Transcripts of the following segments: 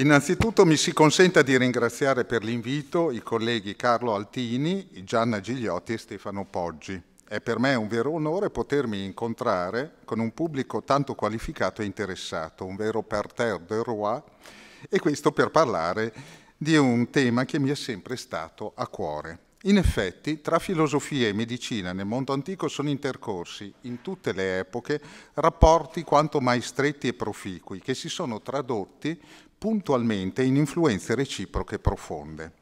Innanzitutto mi si consenta di ringraziare per l'invito i colleghi Carlo Altini, Gianna Gigliotti e Stefano Poggi. È per me un vero onore potermi incontrare con un pubblico tanto qualificato e interessato, un vero parterre de roi, e questo per parlare di un tema che mi è sempre stato a cuore. In effetti, tra filosofia e medicina nel mondo antico sono intercorsi, in tutte le epoche, rapporti quanto mai stretti e proficui, che si sono tradotti puntualmente in influenze reciproche profonde.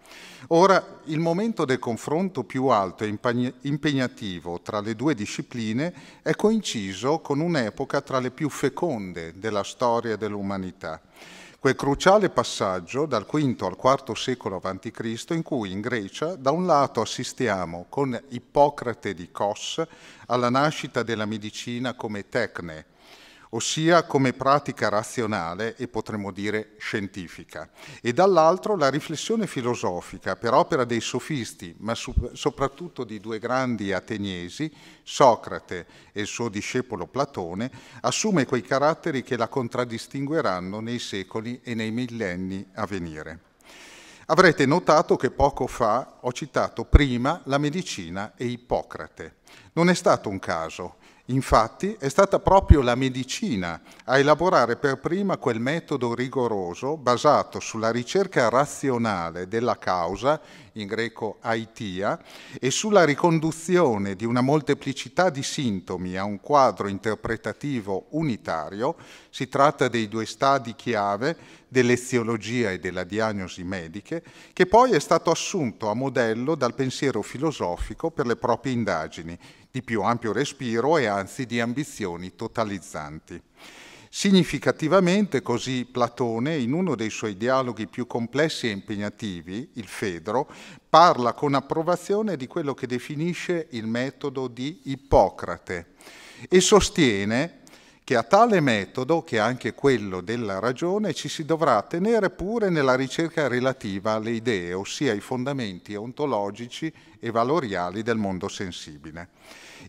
Ora, il momento del confronto più alto e impegnativo tra le due discipline è coinciso con un'epoca tra le più feconde della storia dell'umanità, quel cruciale passaggio dal V al IV secolo a.C. in cui in Grecia da un lato assistiamo con Ippocrate di Kos alla nascita della medicina come tecne, ossia come pratica razionale e potremmo dire scientifica, e dall'altro la riflessione filosofica per opera dei sofisti, ma soprattutto di due grandi ateniesi, Socrate e il suo discepolo Platone, assume quei caratteri che la contraddistingueranno nei secoli e nei millenni a venire. Avrete notato che poco fa ho citato prima la medicina e Ippocrate. Non è stato un caso, Infatti è stata proprio la medicina a elaborare per prima quel metodo rigoroso basato sulla ricerca razionale della causa in greco aitia, e sulla riconduzione di una molteplicità di sintomi a un quadro interpretativo unitario, si tratta dei due stadi chiave dell'eziologia e della diagnosi mediche, che poi è stato assunto a modello dal pensiero filosofico per le proprie indagini, di più ampio respiro e anzi di ambizioni totalizzanti. Significativamente così Platone, in uno dei suoi dialoghi più complessi e impegnativi, il Fedro, parla con approvazione di quello che definisce il metodo di Ippocrate e sostiene che a tale metodo, che è anche quello della ragione, ci si dovrà tenere pure nella ricerca relativa alle idee, ossia ai fondamenti ontologici e valoriali del mondo sensibile.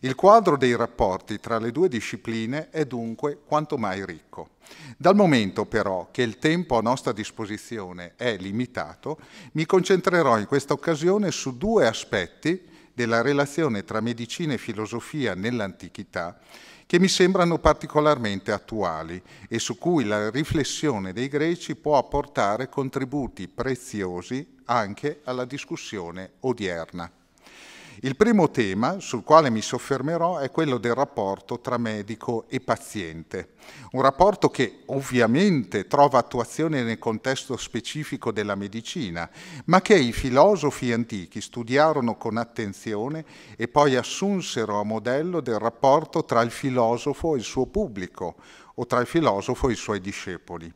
Il quadro dei rapporti tra le due discipline è dunque quanto mai ricco. Dal momento però che il tempo a nostra disposizione è limitato, mi concentrerò in questa occasione su due aspetti della relazione tra medicina e filosofia nell'antichità che mi sembrano particolarmente attuali e su cui la riflessione dei greci può apportare contributi preziosi anche alla discussione odierna. Il primo tema sul quale mi soffermerò è quello del rapporto tra medico e paziente, un rapporto che ovviamente trova attuazione nel contesto specifico della medicina, ma che i filosofi antichi studiarono con attenzione e poi assunsero a modello del rapporto tra il filosofo e il suo pubblico o tra il filosofo e i suoi discepoli.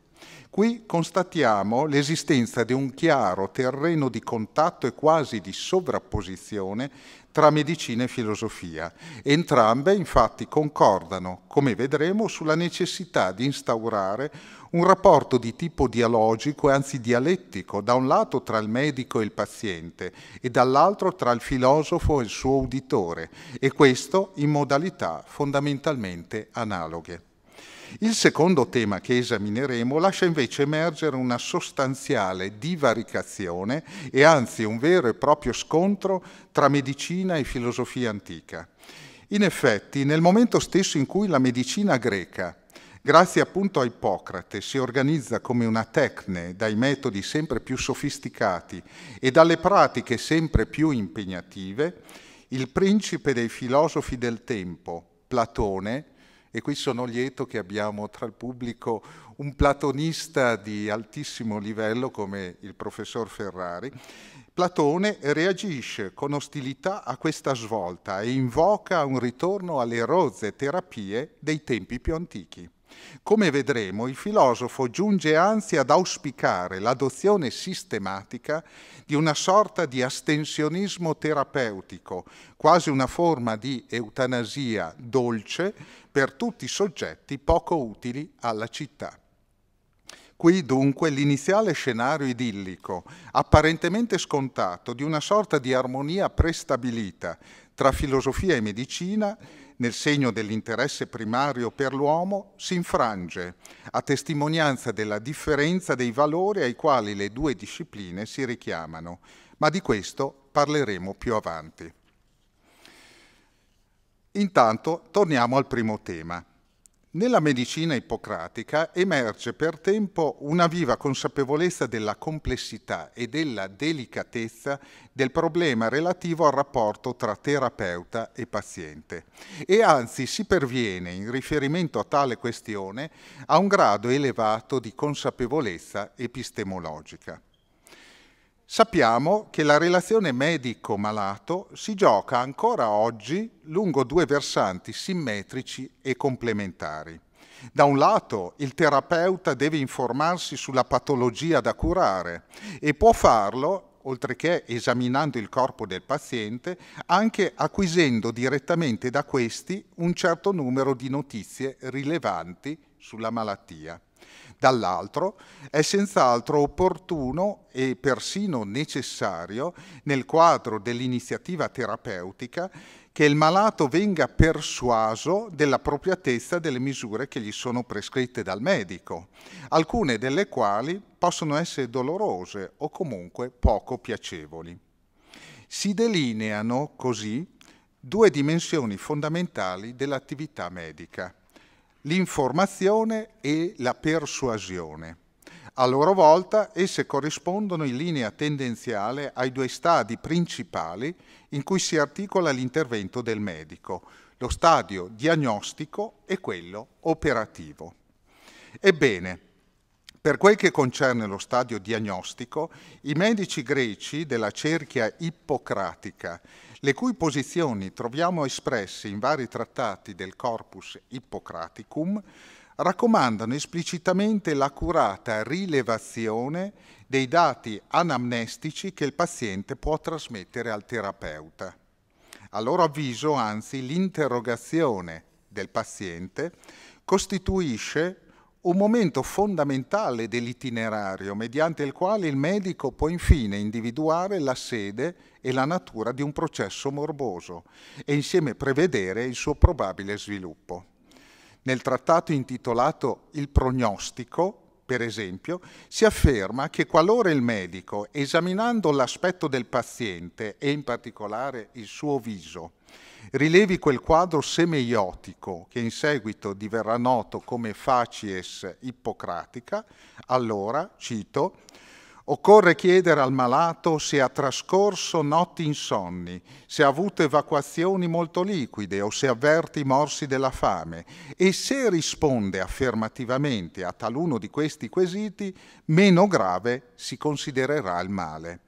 Qui constatiamo l'esistenza di un chiaro terreno di contatto e quasi di sovrapposizione tra medicina e filosofia. Entrambe infatti concordano, come vedremo, sulla necessità di instaurare un rapporto di tipo dialogico e anzi dialettico, da un lato tra il medico e il paziente e dall'altro tra il filosofo e il suo uditore, e questo in modalità fondamentalmente analoghe. Il secondo tema che esamineremo lascia invece emergere una sostanziale divaricazione e anzi un vero e proprio scontro tra medicina e filosofia antica. In effetti, nel momento stesso in cui la medicina greca, grazie appunto a Ippocrate, si organizza come una tecne dai metodi sempre più sofisticati e dalle pratiche sempre più impegnative, il principe dei filosofi del tempo, Platone, e qui sono lieto che abbiamo tra il pubblico un platonista di altissimo livello come il professor Ferrari. Platone reagisce con ostilità a questa svolta e invoca un ritorno alle rozze terapie dei tempi più antichi. Come vedremo, il filosofo giunge anzi ad auspicare l'adozione sistematica di una sorta di astensionismo terapeutico, quasi una forma di eutanasia dolce per tutti i soggetti poco utili alla città. Qui dunque l'iniziale scenario idillico, apparentemente scontato, di una sorta di armonia prestabilita tra filosofia e medicina, nel segno dell'interesse primario per l'uomo, si infrange, a testimonianza della differenza dei valori ai quali le due discipline si richiamano, ma di questo parleremo più avanti. Intanto torniamo al primo tema, nella medicina ippocratica emerge per tempo una viva consapevolezza della complessità e della delicatezza del problema relativo al rapporto tra terapeuta e paziente e anzi si perviene in riferimento a tale questione a un grado elevato di consapevolezza epistemologica. Sappiamo che la relazione medico-malato si gioca ancora oggi lungo due versanti simmetrici e complementari. Da un lato il terapeuta deve informarsi sulla patologia da curare e può farlo oltre che esaminando il corpo del paziente, anche acquisendo direttamente da questi un certo numero di notizie rilevanti sulla malattia. Dall'altro è senz'altro opportuno e persino necessario nel quadro dell'iniziativa terapeutica che il malato venga persuaso dell'appropriatezza delle misure che gli sono prescritte dal medico, alcune delle quali possono essere dolorose o comunque poco piacevoli. Si delineano così due dimensioni fondamentali dell'attività medica l'informazione e la persuasione. A loro volta esse corrispondono in linea tendenziale ai due stadi principali in cui si articola l'intervento del medico, lo stadio diagnostico e quello operativo. Ebbene, per quel che concerne lo stadio diagnostico, i medici greci della cerchia ippocratica le cui posizioni troviamo espresse in vari trattati del Corpus Ippocraticum, raccomandano esplicitamente l'accurata rilevazione dei dati anamnestici che il paziente può trasmettere al terapeuta. A loro avviso, anzi, l'interrogazione del paziente costituisce un momento fondamentale dell'itinerario mediante il quale il medico può infine individuare la sede e la natura di un processo morboso e insieme prevedere il suo probabile sviluppo. Nel trattato intitolato Il prognostico per esempio, si afferma che qualora il medico, esaminando l'aspetto del paziente e in particolare il suo viso, rilevi quel quadro semeiotico che in seguito diverrà noto come facies ippocratica, allora, cito, Occorre chiedere al malato se ha trascorso notti insonni, se ha avuto evacuazioni molto liquide o se avverte i morsi della fame e se risponde affermativamente a taluno di questi quesiti, meno grave si considererà il male.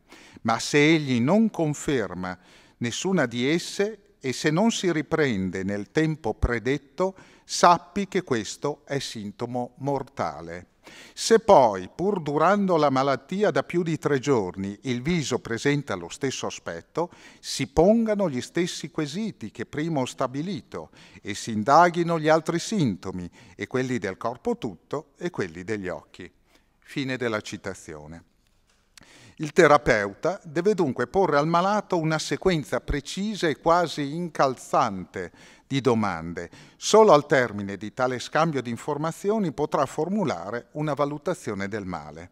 Ma se egli non conferma nessuna di esse e se non si riprende nel tempo predetto, sappi che questo è sintomo mortale. Se poi, pur durando la malattia da più di tre giorni, il viso presenta lo stesso aspetto, si pongano gli stessi quesiti che prima ho stabilito e si indaghino gli altri sintomi, e quelli del corpo tutto e quelli degli occhi. Fine della citazione. Il terapeuta deve dunque porre al malato una sequenza precisa e quasi incalzante di domande. Solo al termine di tale scambio di informazioni potrà formulare una valutazione del male.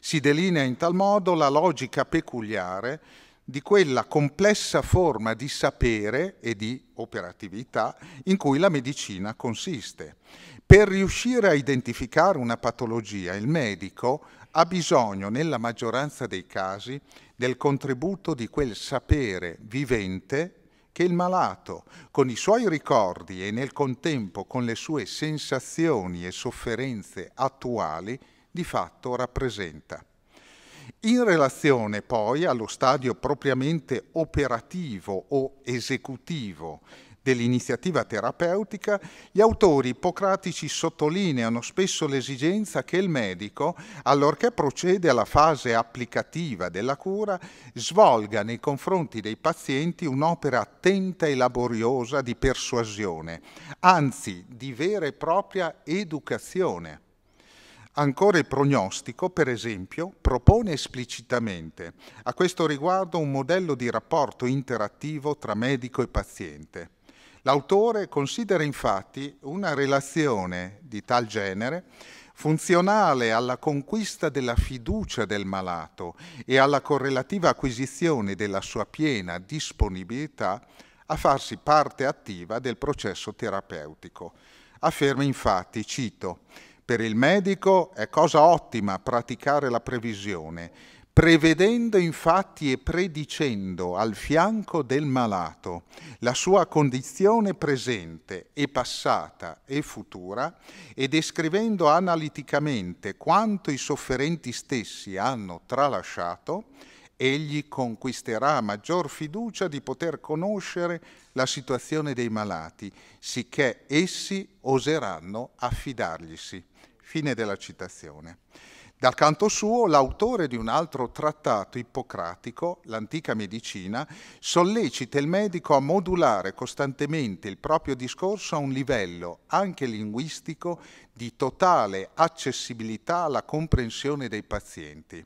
Si delinea in tal modo la logica peculiare di quella complessa forma di sapere e di operatività in cui la medicina consiste. Per riuscire a identificare una patologia, il medico ha bisogno, nella maggioranza dei casi, del contributo di quel sapere vivente che il malato, con i suoi ricordi e nel contempo con le sue sensazioni e sofferenze attuali, di fatto rappresenta. In relazione poi allo stadio propriamente operativo o esecutivo, dell'iniziativa terapeutica, gli autori ippocratici sottolineano spesso l'esigenza che il medico, allorché procede alla fase applicativa della cura, svolga nei confronti dei pazienti un'opera attenta e laboriosa di persuasione, anzi di vera e propria educazione. Ancora il prognostico, per esempio, propone esplicitamente a questo riguardo un modello di rapporto interattivo tra medico e paziente. L'autore considera infatti una relazione di tal genere funzionale alla conquista della fiducia del malato e alla correlativa acquisizione della sua piena disponibilità a farsi parte attiva del processo terapeutico. Afferma infatti, cito, per il medico è cosa ottima praticare la previsione prevedendo infatti e predicendo al fianco del malato la sua condizione presente e passata e futura e descrivendo analiticamente quanto i sofferenti stessi hanno tralasciato, egli conquisterà maggior fiducia di poter conoscere la situazione dei malati, sicché essi oseranno affidarglisi. Fine della citazione. Dal canto suo, l'autore di un altro trattato ippocratico, l'antica medicina, sollecita il medico a modulare costantemente il proprio discorso a un livello, anche linguistico, di totale accessibilità alla comprensione dei pazienti.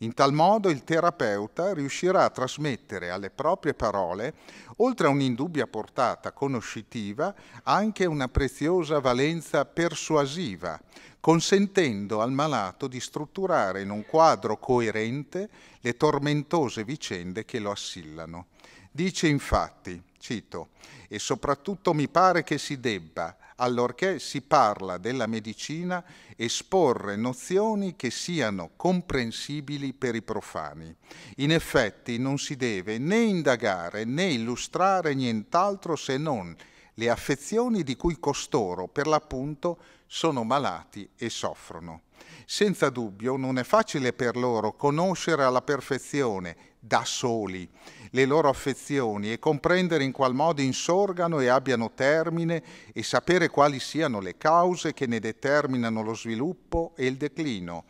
In tal modo il terapeuta riuscirà a trasmettere alle proprie parole, oltre a un'indubbia portata conoscitiva, anche una preziosa valenza persuasiva, consentendo al malato di strutturare in un quadro coerente le tormentose vicende che lo assillano. Dice infatti, cito, e soprattutto mi pare che si debba, allorché si parla della medicina, esporre nozioni che siano comprensibili per i profani. In effetti non si deve né indagare né illustrare nient'altro se non le affezioni di cui costoro, per l'appunto, sono malati e soffrono. Senza dubbio non è facile per loro conoscere alla perfezione, da soli, le loro affezioni e comprendere in qual modo insorgano e abbiano termine e sapere quali siano le cause che ne determinano lo sviluppo e il declino,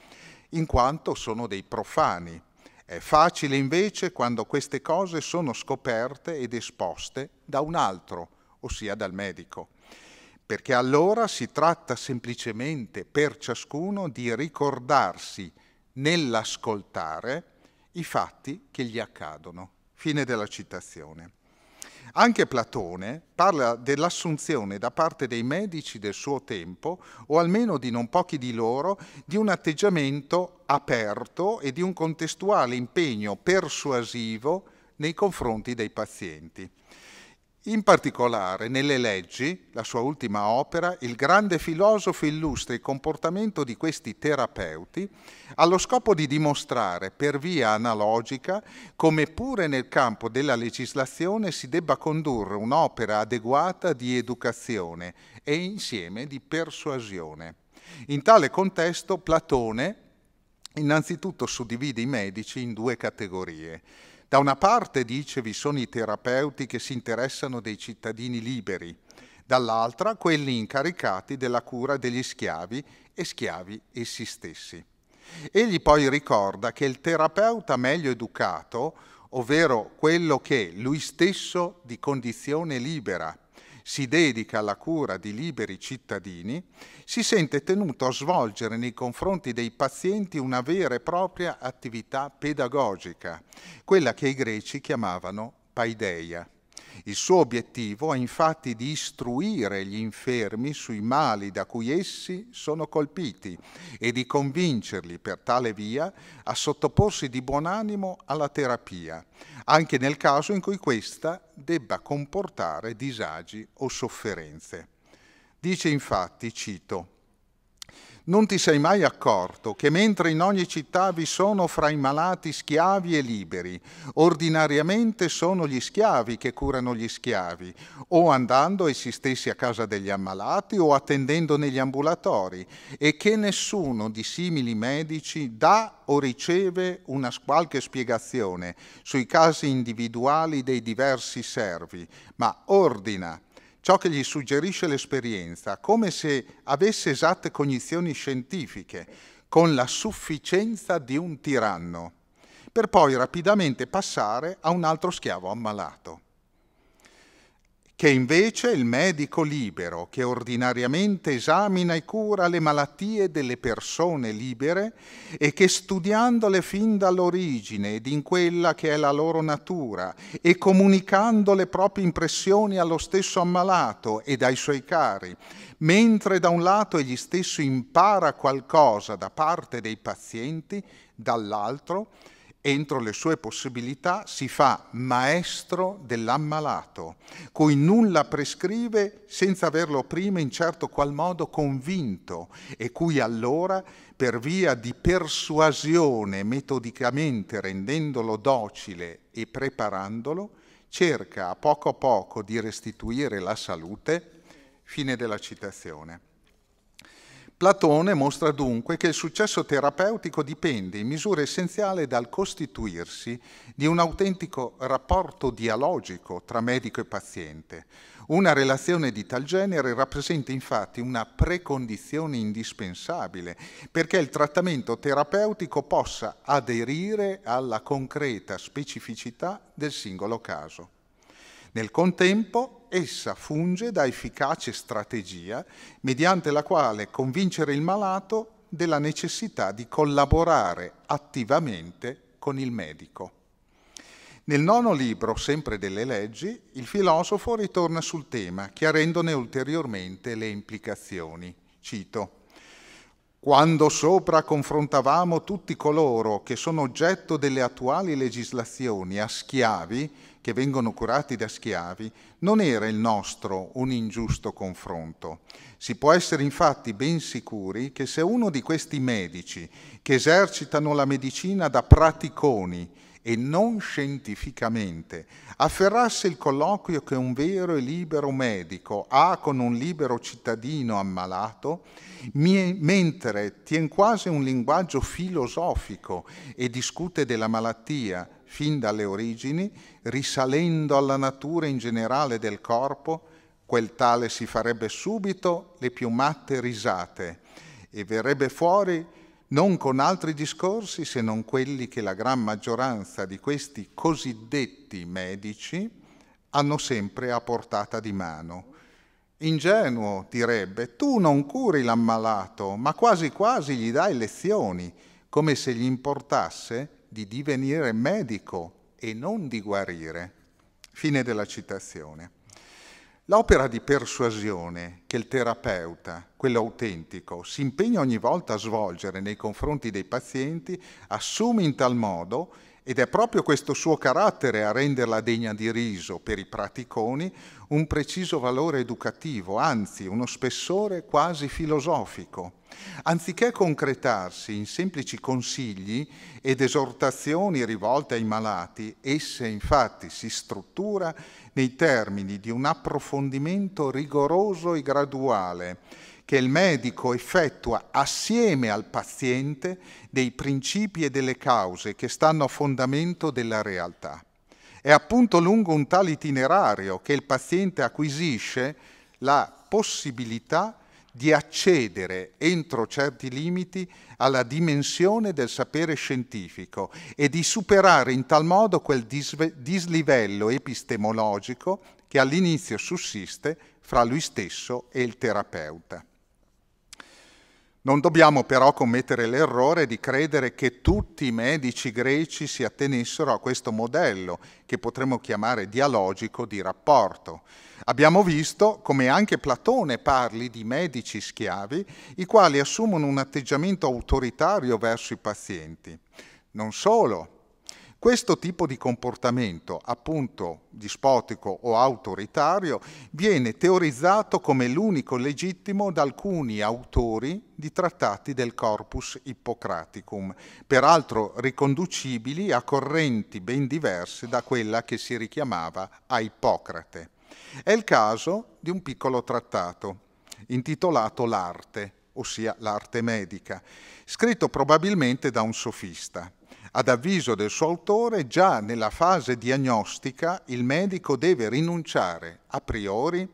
in quanto sono dei profani. È facile invece quando queste cose sono scoperte ed esposte da un altro, ossia dal medico perché allora si tratta semplicemente per ciascuno di ricordarsi nell'ascoltare i fatti che gli accadono. Fine della citazione. Anche Platone parla dell'assunzione da parte dei medici del suo tempo, o almeno di non pochi di loro, di un atteggiamento aperto e di un contestuale impegno persuasivo nei confronti dei pazienti. In particolare, nelle leggi, la sua ultima opera, il grande filosofo illustra il comportamento di questi terapeuti allo scopo di dimostrare per via analogica come pure nel campo della legislazione si debba condurre un'opera adeguata di educazione e insieme di persuasione. In tale contesto Platone innanzitutto suddivide i medici in due categorie da una parte, dice, vi sono i terapeuti che si interessano dei cittadini liberi, dall'altra quelli incaricati della cura degli schiavi e schiavi essi stessi. Egli poi ricorda che il terapeuta meglio educato, ovvero quello che lui stesso di condizione libera si dedica alla cura di liberi cittadini, si sente tenuto a svolgere nei confronti dei pazienti una vera e propria attività pedagogica, quella che i greci chiamavano paideia. Il suo obiettivo è infatti di istruire gli infermi sui mali da cui essi sono colpiti e di convincerli per tale via a sottoporsi di buon animo alla terapia, anche nel caso in cui questa debba comportare disagi o sofferenze. Dice infatti, cito, non ti sei mai accorto che mentre in ogni città vi sono fra i malati schiavi e liberi, ordinariamente sono gli schiavi che curano gli schiavi, o andando essi stessi a casa degli ammalati o attendendo negli ambulatori, e che nessuno di simili medici dà o riceve una qualche spiegazione sui casi individuali dei diversi servi, ma ordina ciò che gli suggerisce l'esperienza, come se avesse esatte cognizioni scientifiche, con la sufficienza di un tiranno, per poi rapidamente passare a un altro schiavo ammalato che invece il medico libero, che ordinariamente esamina e cura le malattie delle persone libere e che studiandole fin dall'origine ed in quella che è la loro natura e comunicando le proprie impressioni allo stesso ammalato ed ai suoi cari, mentre da un lato egli stesso impara qualcosa da parte dei pazienti, dall'altro entro le sue possibilità, si fa maestro dell'ammalato, cui nulla prescrive senza averlo prima in certo qual modo convinto e cui allora, per via di persuasione metodicamente rendendolo docile e preparandolo, cerca a poco a poco di restituire la salute. Fine della citazione. Platone mostra dunque che il successo terapeutico dipende in misura essenziale dal costituirsi di un autentico rapporto dialogico tra medico e paziente. Una relazione di tal genere rappresenta infatti una precondizione indispensabile perché il trattamento terapeutico possa aderire alla concreta specificità del singolo caso. Nel contempo, essa funge da efficace strategia mediante la quale convincere il malato della necessità di collaborare attivamente con il medico. Nel nono libro, sempre delle leggi, il filosofo ritorna sul tema, chiarendone ulteriormente le implicazioni. Cito, quando sopra confrontavamo tutti coloro che sono oggetto delle attuali legislazioni a schiavi, che vengono curati da schiavi, non era il nostro un ingiusto confronto. Si può essere infatti ben sicuri che se uno di questi medici, che esercitano la medicina da praticoni e non scientificamente, afferrasse il colloquio che un vero e libero medico ha con un libero cittadino ammalato, mentre tiene quasi un linguaggio filosofico e discute della malattia, fin dalle origini, risalendo alla natura in generale del corpo, quel tale si farebbe subito le più matte risate e verrebbe fuori non con altri discorsi se non quelli che la gran maggioranza di questi cosiddetti medici hanno sempre a portata di mano. Ingenuo direbbe, tu non curi l'ammalato, ma quasi quasi gli dai lezioni, come se gli importasse di divenire medico e non di guarire. Fine della citazione. L'opera di persuasione che il terapeuta, quello autentico, si impegna ogni volta a svolgere nei confronti dei pazienti assume in tal modo ed è proprio questo suo carattere a renderla degna di riso per i praticoni, un preciso valore educativo, anzi uno spessore quasi filosofico. Anziché concretarsi in semplici consigli ed esortazioni rivolte ai malati, essa infatti si struttura nei termini di un approfondimento rigoroso e graduale che il medico effettua assieme al paziente dei principi e delle cause che stanno a fondamento della realtà. È appunto lungo un tale itinerario che il paziente acquisisce la possibilità di accedere entro certi limiti alla dimensione del sapere scientifico e di superare in tal modo quel dislivello epistemologico che all'inizio sussiste fra lui stesso e il terapeuta. Non dobbiamo però commettere l'errore di credere che tutti i medici greci si attenessero a questo modello, che potremmo chiamare dialogico di rapporto. Abbiamo visto come anche Platone parli di medici schiavi, i quali assumono un atteggiamento autoritario verso i pazienti. Non solo, questo tipo di comportamento, appunto dispotico o autoritario, viene teorizzato come l'unico legittimo da alcuni autori di trattati del corpus Ippocraticum, peraltro riconducibili a correnti ben diverse da quella che si richiamava a Ippocrate. È il caso di un piccolo trattato intitolato L'arte, ossia l'arte medica, scritto probabilmente da un sofista. Ad avviso del suo autore, già nella fase diagnostica il medico deve rinunciare a priori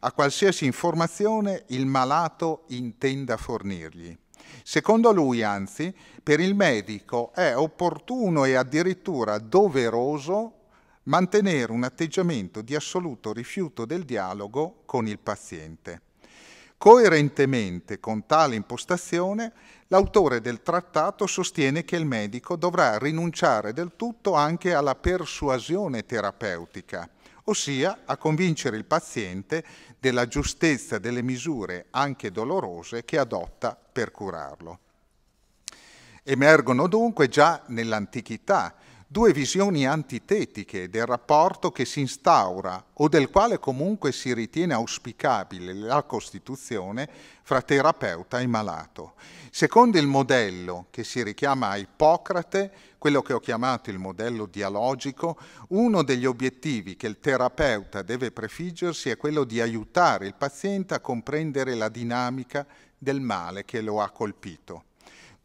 a qualsiasi informazione il malato intenda fornirgli. Secondo lui, anzi, per il medico è opportuno e addirittura doveroso mantenere un atteggiamento di assoluto rifiuto del dialogo con il paziente. Coerentemente con tale impostazione, L'autore del trattato sostiene che il medico dovrà rinunciare del tutto anche alla persuasione terapeutica, ossia a convincere il paziente della giustezza delle misure, anche dolorose, che adotta per curarlo. Emergono dunque già nell'antichità due visioni antitetiche del rapporto che si instaura o del quale comunque si ritiene auspicabile la Costituzione fra terapeuta e malato. Secondo il modello che si richiama a Ippocrate, quello che ho chiamato il modello dialogico, uno degli obiettivi che il terapeuta deve prefiggersi è quello di aiutare il paziente a comprendere la dinamica del male che lo ha colpito.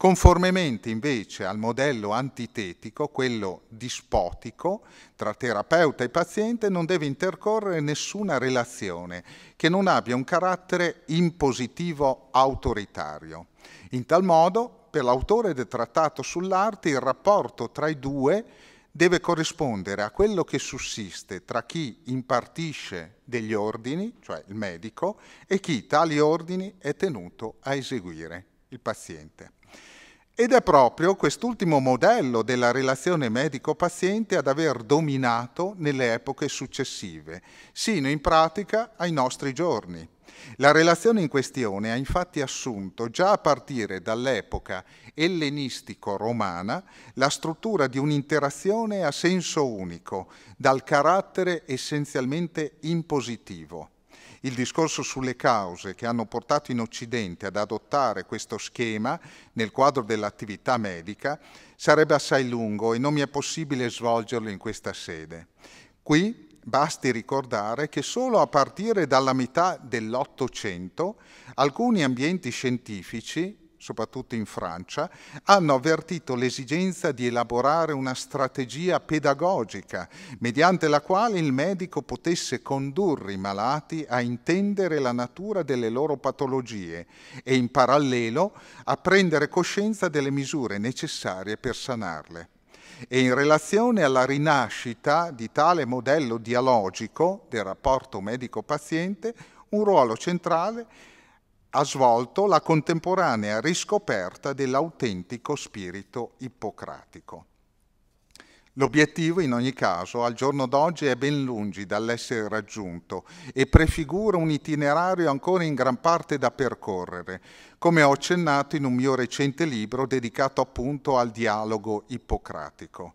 Conformemente invece al modello antitetico, quello dispotico, tra terapeuta e paziente non deve intercorrere nessuna relazione che non abbia un carattere impositivo autoritario. In tal modo, per l'autore del trattato sull'arte, il rapporto tra i due deve corrispondere a quello che sussiste tra chi impartisce degli ordini, cioè il medico, e chi tali ordini è tenuto a eseguire, il paziente. Ed è proprio quest'ultimo modello della relazione medico-paziente ad aver dominato nelle epoche successive, sino in pratica ai nostri giorni. La relazione in questione ha infatti assunto, già a partire dall'epoca ellenistico-romana, la struttura di un'interazione a senso unico, dal carattere essenzialmente impositivo il discorso sulle cause che hanno portato in Occidente ad adottare questo schema nel quadro dell'attività medica sarebbe assai lungo e non mi è possibile svolgerlo in questa sede. Qui Basti ricordare che solo a partire dalla metà dell'Ottocento alcuni ambienti scientifici soprattutto in Francia, hanno avvertito l'esigenza di elaborare una strategia pedagogica mediante la quale il medico potesse condurre i malati a intendere la natura delle loro patologie e in parallelo a prendere coscienza delle misure necessarie per sanarle e in relazione alla rinascita di tale modello dialogico del rapporto medico-paziente un ruolo centrale ha svolto la contemporanea riscoperta dell'autentico spirito ippocratico. L'obiettivo, in ogni caso, al giorno d'oggi è ben lungi dall'essere raggiunto e prefigura un itinerario ancora in gran parte da percorrere, come ho accennato in un mio recente libro dedicato appunto al dialogo ippocratico.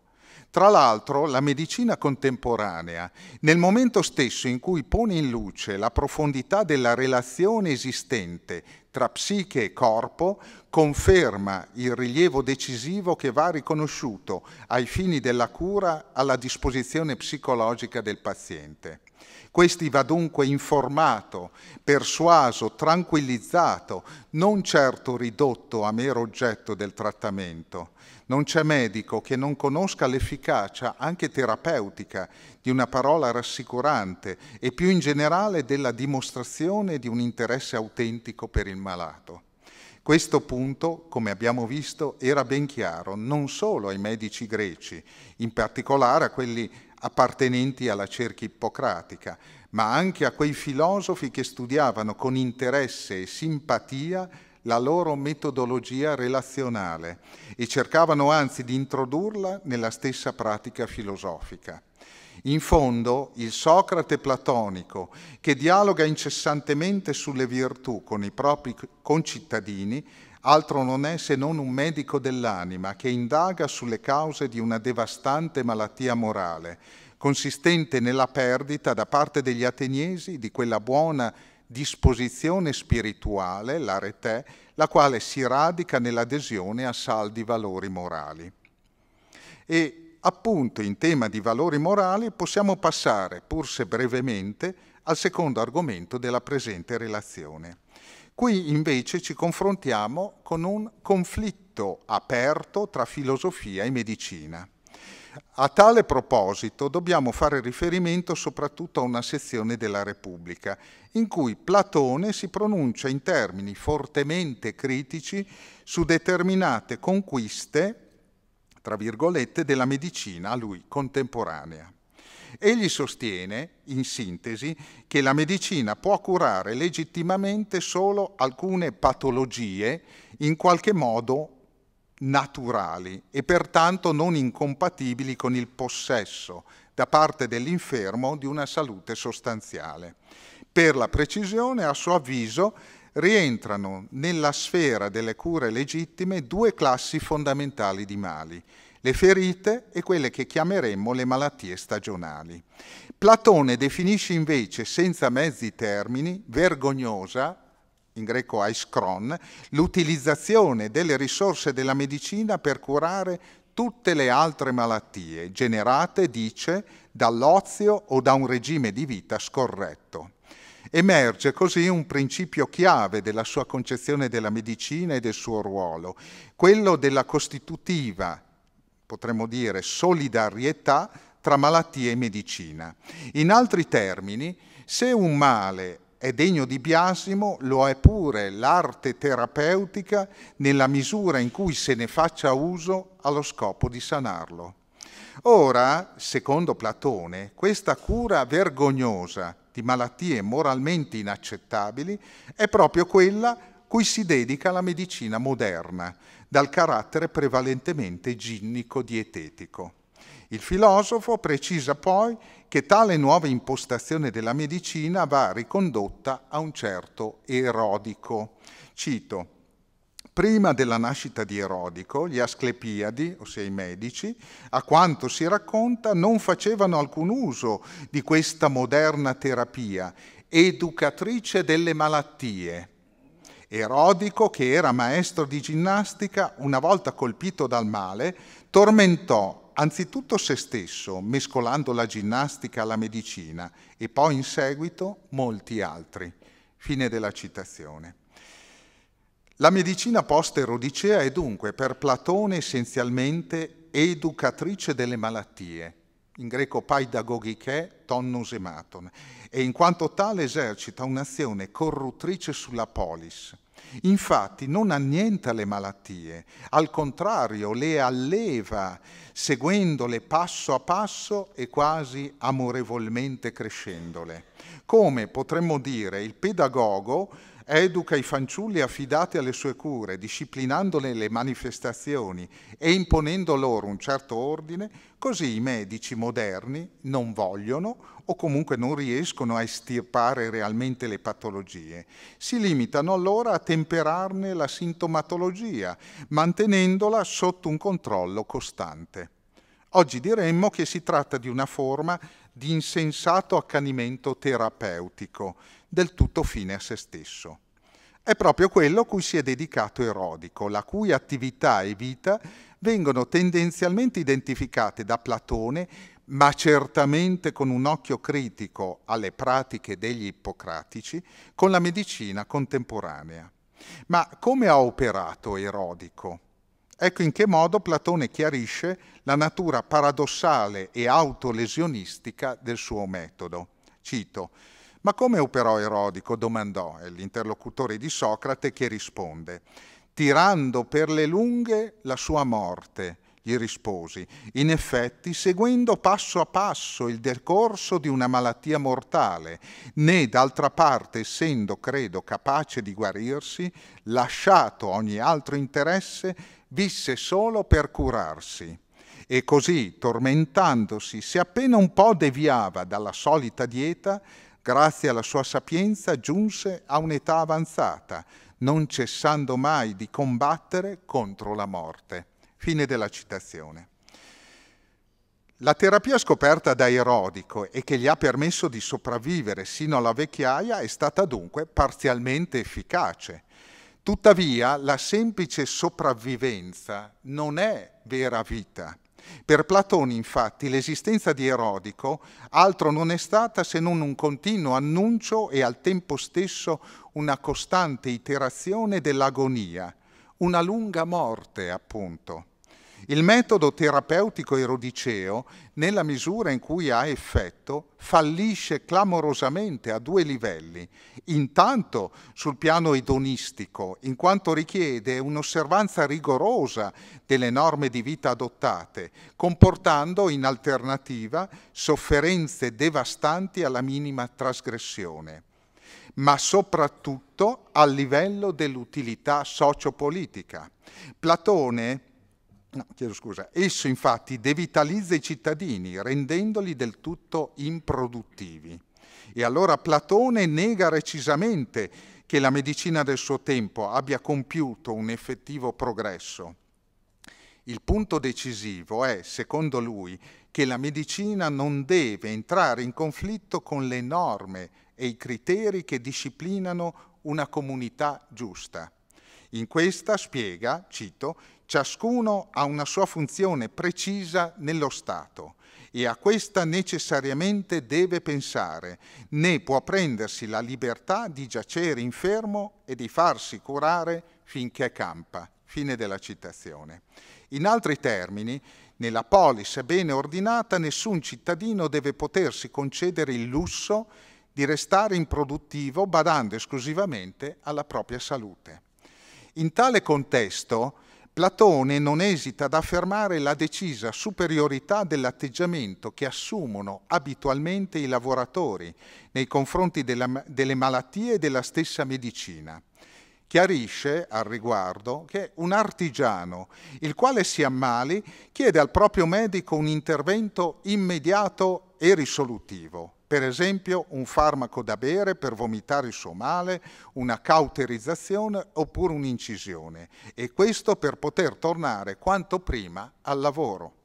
Tra l'altro la medicina contemporanea, nel momento stesso in cui pone in luce la profondità della relazione esistente tra psiche e corpo, conferma il rilievo decisivo che va riconosciuto ai fini della cura alla disposizione psicologica del paziente. Questi va dunque informato, persuaso, tranquillizzato, non certo ridotto a mero oggetto del trattamento non c'è medico che non conosca l'efficacia anche terapeutica di una parola rassicurante e più in generale della dimostrazione di un interesse autentico per il malato. Questo punto, come abbiamo visto, era ben chiaro non solo ai medici greci, in particolare a quelli appartenenti alla cerchia ippocratica, ma anche a quei filosofi che studiavano con interesse e simpatia la loro metodologia relazionale e cercavano anzi di introdurla nella stessa pratica filosofica. In fondo, il Socrate platonico, che dialoga incessantemente sulle virtù con i propri concittadini, altro non è se non un medico dell'anima che indaga sulle cause di una devastante malattia morale, consistente nella perdita da parte degli ateniesi di quella buona disposizione spirituale, l'arete, la quale si radica nell'adesione a saldi valori morali. E appunto in tema di valori morali possiamo passare, pur se brevemente, al secondo argomento della presente relazione. Qui invece ci confrontiamo con un conflitto aperto tra filosofia e medicina. A tale proposito dobbiamo fare riferimento soprattutto a una sezione della Repubblica, in cui Platone si pronuncia in termini fortemente critici su determinate conquiste, tra virgolette, della medicina a lui contemporanea. Egli sostiene, in sintesi, che la medicina può curare legittimamente solo alcune patologie in qualche modo naturali e pertanto non incompatibili con il possesso da parte dell'infermo di una salute sostanziale. Per la precisione, a suo avviso, rientrano nella sfera delle cure legittime due classi fondamentali di mali, le ferite e quelle che chiameremmo le malattie stagionali. Platone definisce invece senza mezzi termini vergognosa in greco aiskron, l'utilizzazione delle risorse della medicina per curare tutte le altre malattie generate, dice, dall'ozio o da un regime di vita scorretto. Emerge così un principio chiave della sua concezione della medicina e del suo ruolo, quello della costitutiva, potremmo dire, solidarietà tra malattia e medicina. In altri termini, se un male è degno di biasimo, lo è pure l'arte terapeutica nella misura in cui se ne faccia uso allo scopo di sanarlo. Ora, secondo Platone, questa cura vergognosa di malattie moralmente inaccettabili è proprio quella cui si dedica la medicina moderna, dal carattere prevalentemente ginnico-dietetico. Il filosofo precisa poi che tale nuova impostazione della medicina va ricondotta a un certo Erodico. Cito, prima della nascita di Erodico, gli Asclepiadi, ossia i medici, a quanto si racconta, non facevano alcun uso di questa moderna terapia, educatrice delle malattie. Erodico, che era maestro di ginnastica, una volta colpito dal male, tormentò anzitutto se stesso, mescolando la ginnastica alla medicina e poi in seguito molti altri. Fine della citazione. La medicina post-erodicea è dunque per Platone essenzialmente educatrice delle malattie, in greco paidagogike tonnos e e in quanto tale esercita un'azione corruttrice sulla polis, Infatti non annienta le malattie, al contrario le alleva, seguendole passo a passo e quasi amorevolmente crescendole. Come potremmo dire, il pedagogo educa i fanciulli affidati alle sue cure, disciplinandone le manifestazioni e imponendo loro un certo ordine, così i medici moderni non vogliono o comunque non riescono a estirpare realmente le patologie. Si limitano allora a temperarne la sintomatologia, mantenendola sotto un controllo costante. Oggi diremmo che si tratta di una forma di insensato accanimento terapeutico, del tutto fine a se stesso. È proprio quello cui si è dedicato Erodico, la cui attività e vita vengono tendenzialmente identificate da Platone ma certamente con un occhio critico alle pratiche degli ippocratici, con la medicina contemporanea. Ma come ha operato Erodico? Ecco in che modo Platone chiarisce la natura paradossale e autolesionistica del suo metodo. Cito, ma come operò Erodico? domandò, è l'interlocutore di Socrate che risponde, tirando per le lunghe la sua morte, gli risposi, in effetti seguendo passo a passo il decorso di una malattia mortale, né d'altra parte essendo, credo, capace di guarirsi, lasciato ogni altro interesse, visse solo per curarsi e così, tormentandosi, se appena un po' deviava dalla solita dieta, grazie alla sua sapienza giunse a un'età avanzata, non cessando mai di combattere contro la morte. Fine della citazione. La terapia scoperta da Erodico e che gli ha permesso di sopravvivere sino alla vecchiaia è stata dunque parzialmente efficace. Tuttavia la semplice sopravvivenza non è vera vita. Per Platone infatti l'esistenza di Erodico altro non è stata se non un continuo annuncio e al tempo stesso una costante iterazione dell'agonia, una lunga morte appunto. Il metodo terapeutico erodiceo, nella misura in cui ha effetto, fallisce clamorosamente a due livelli. Intanto sul piano edonistico, in quanto richiede un'osservanza rigorosa delle norme di vita adottate, comportando in alternativa sofferenze devastanti alla minima trasgressione ma soprattutto a livello dell'utilità sociopolitica. Platone No, chiedo scusa. Esso infatti devitalizza i cittadini, rendendoli del tutto improduttivi. E allora Platone nega recisamente che la medicina del suo tempo abbia compiuto un effettivo progresso. Il punto decisivo è, secondo lui, che la medicina non deve entrare in conflitto con le norme e i criteri che disciplinano una comunità giusta. In questa spiega, cito, Ciascuno ha una sua funzione precisa nello Stato e a questa necessariamente deve pensare, né può prendersi la libertà di giacere infermo e di farsi curare finché campa. Fine della citazione. In altri termini, nella polis bene ordinata nessun cittadino deve potersi concedere il lusso di restare improduttivo badando esclusivamente alla propria salute. In tale contesto Platone non esita ad affermare la decisa superiorità dell'atteggiamento che assumono abitualmente i lavoratori nei confronti della, delle malattie e della stessa medicina. Chiarisce al riguardo che un artigiano, il quale si ammali, chiede al proprio medico un intervento immediato e risolutivo per esempio un farmaco da bere per vomitare il suo male, una cauterizzazione oppure un'incisione e questo per poter tornare quanto prima al lavoro.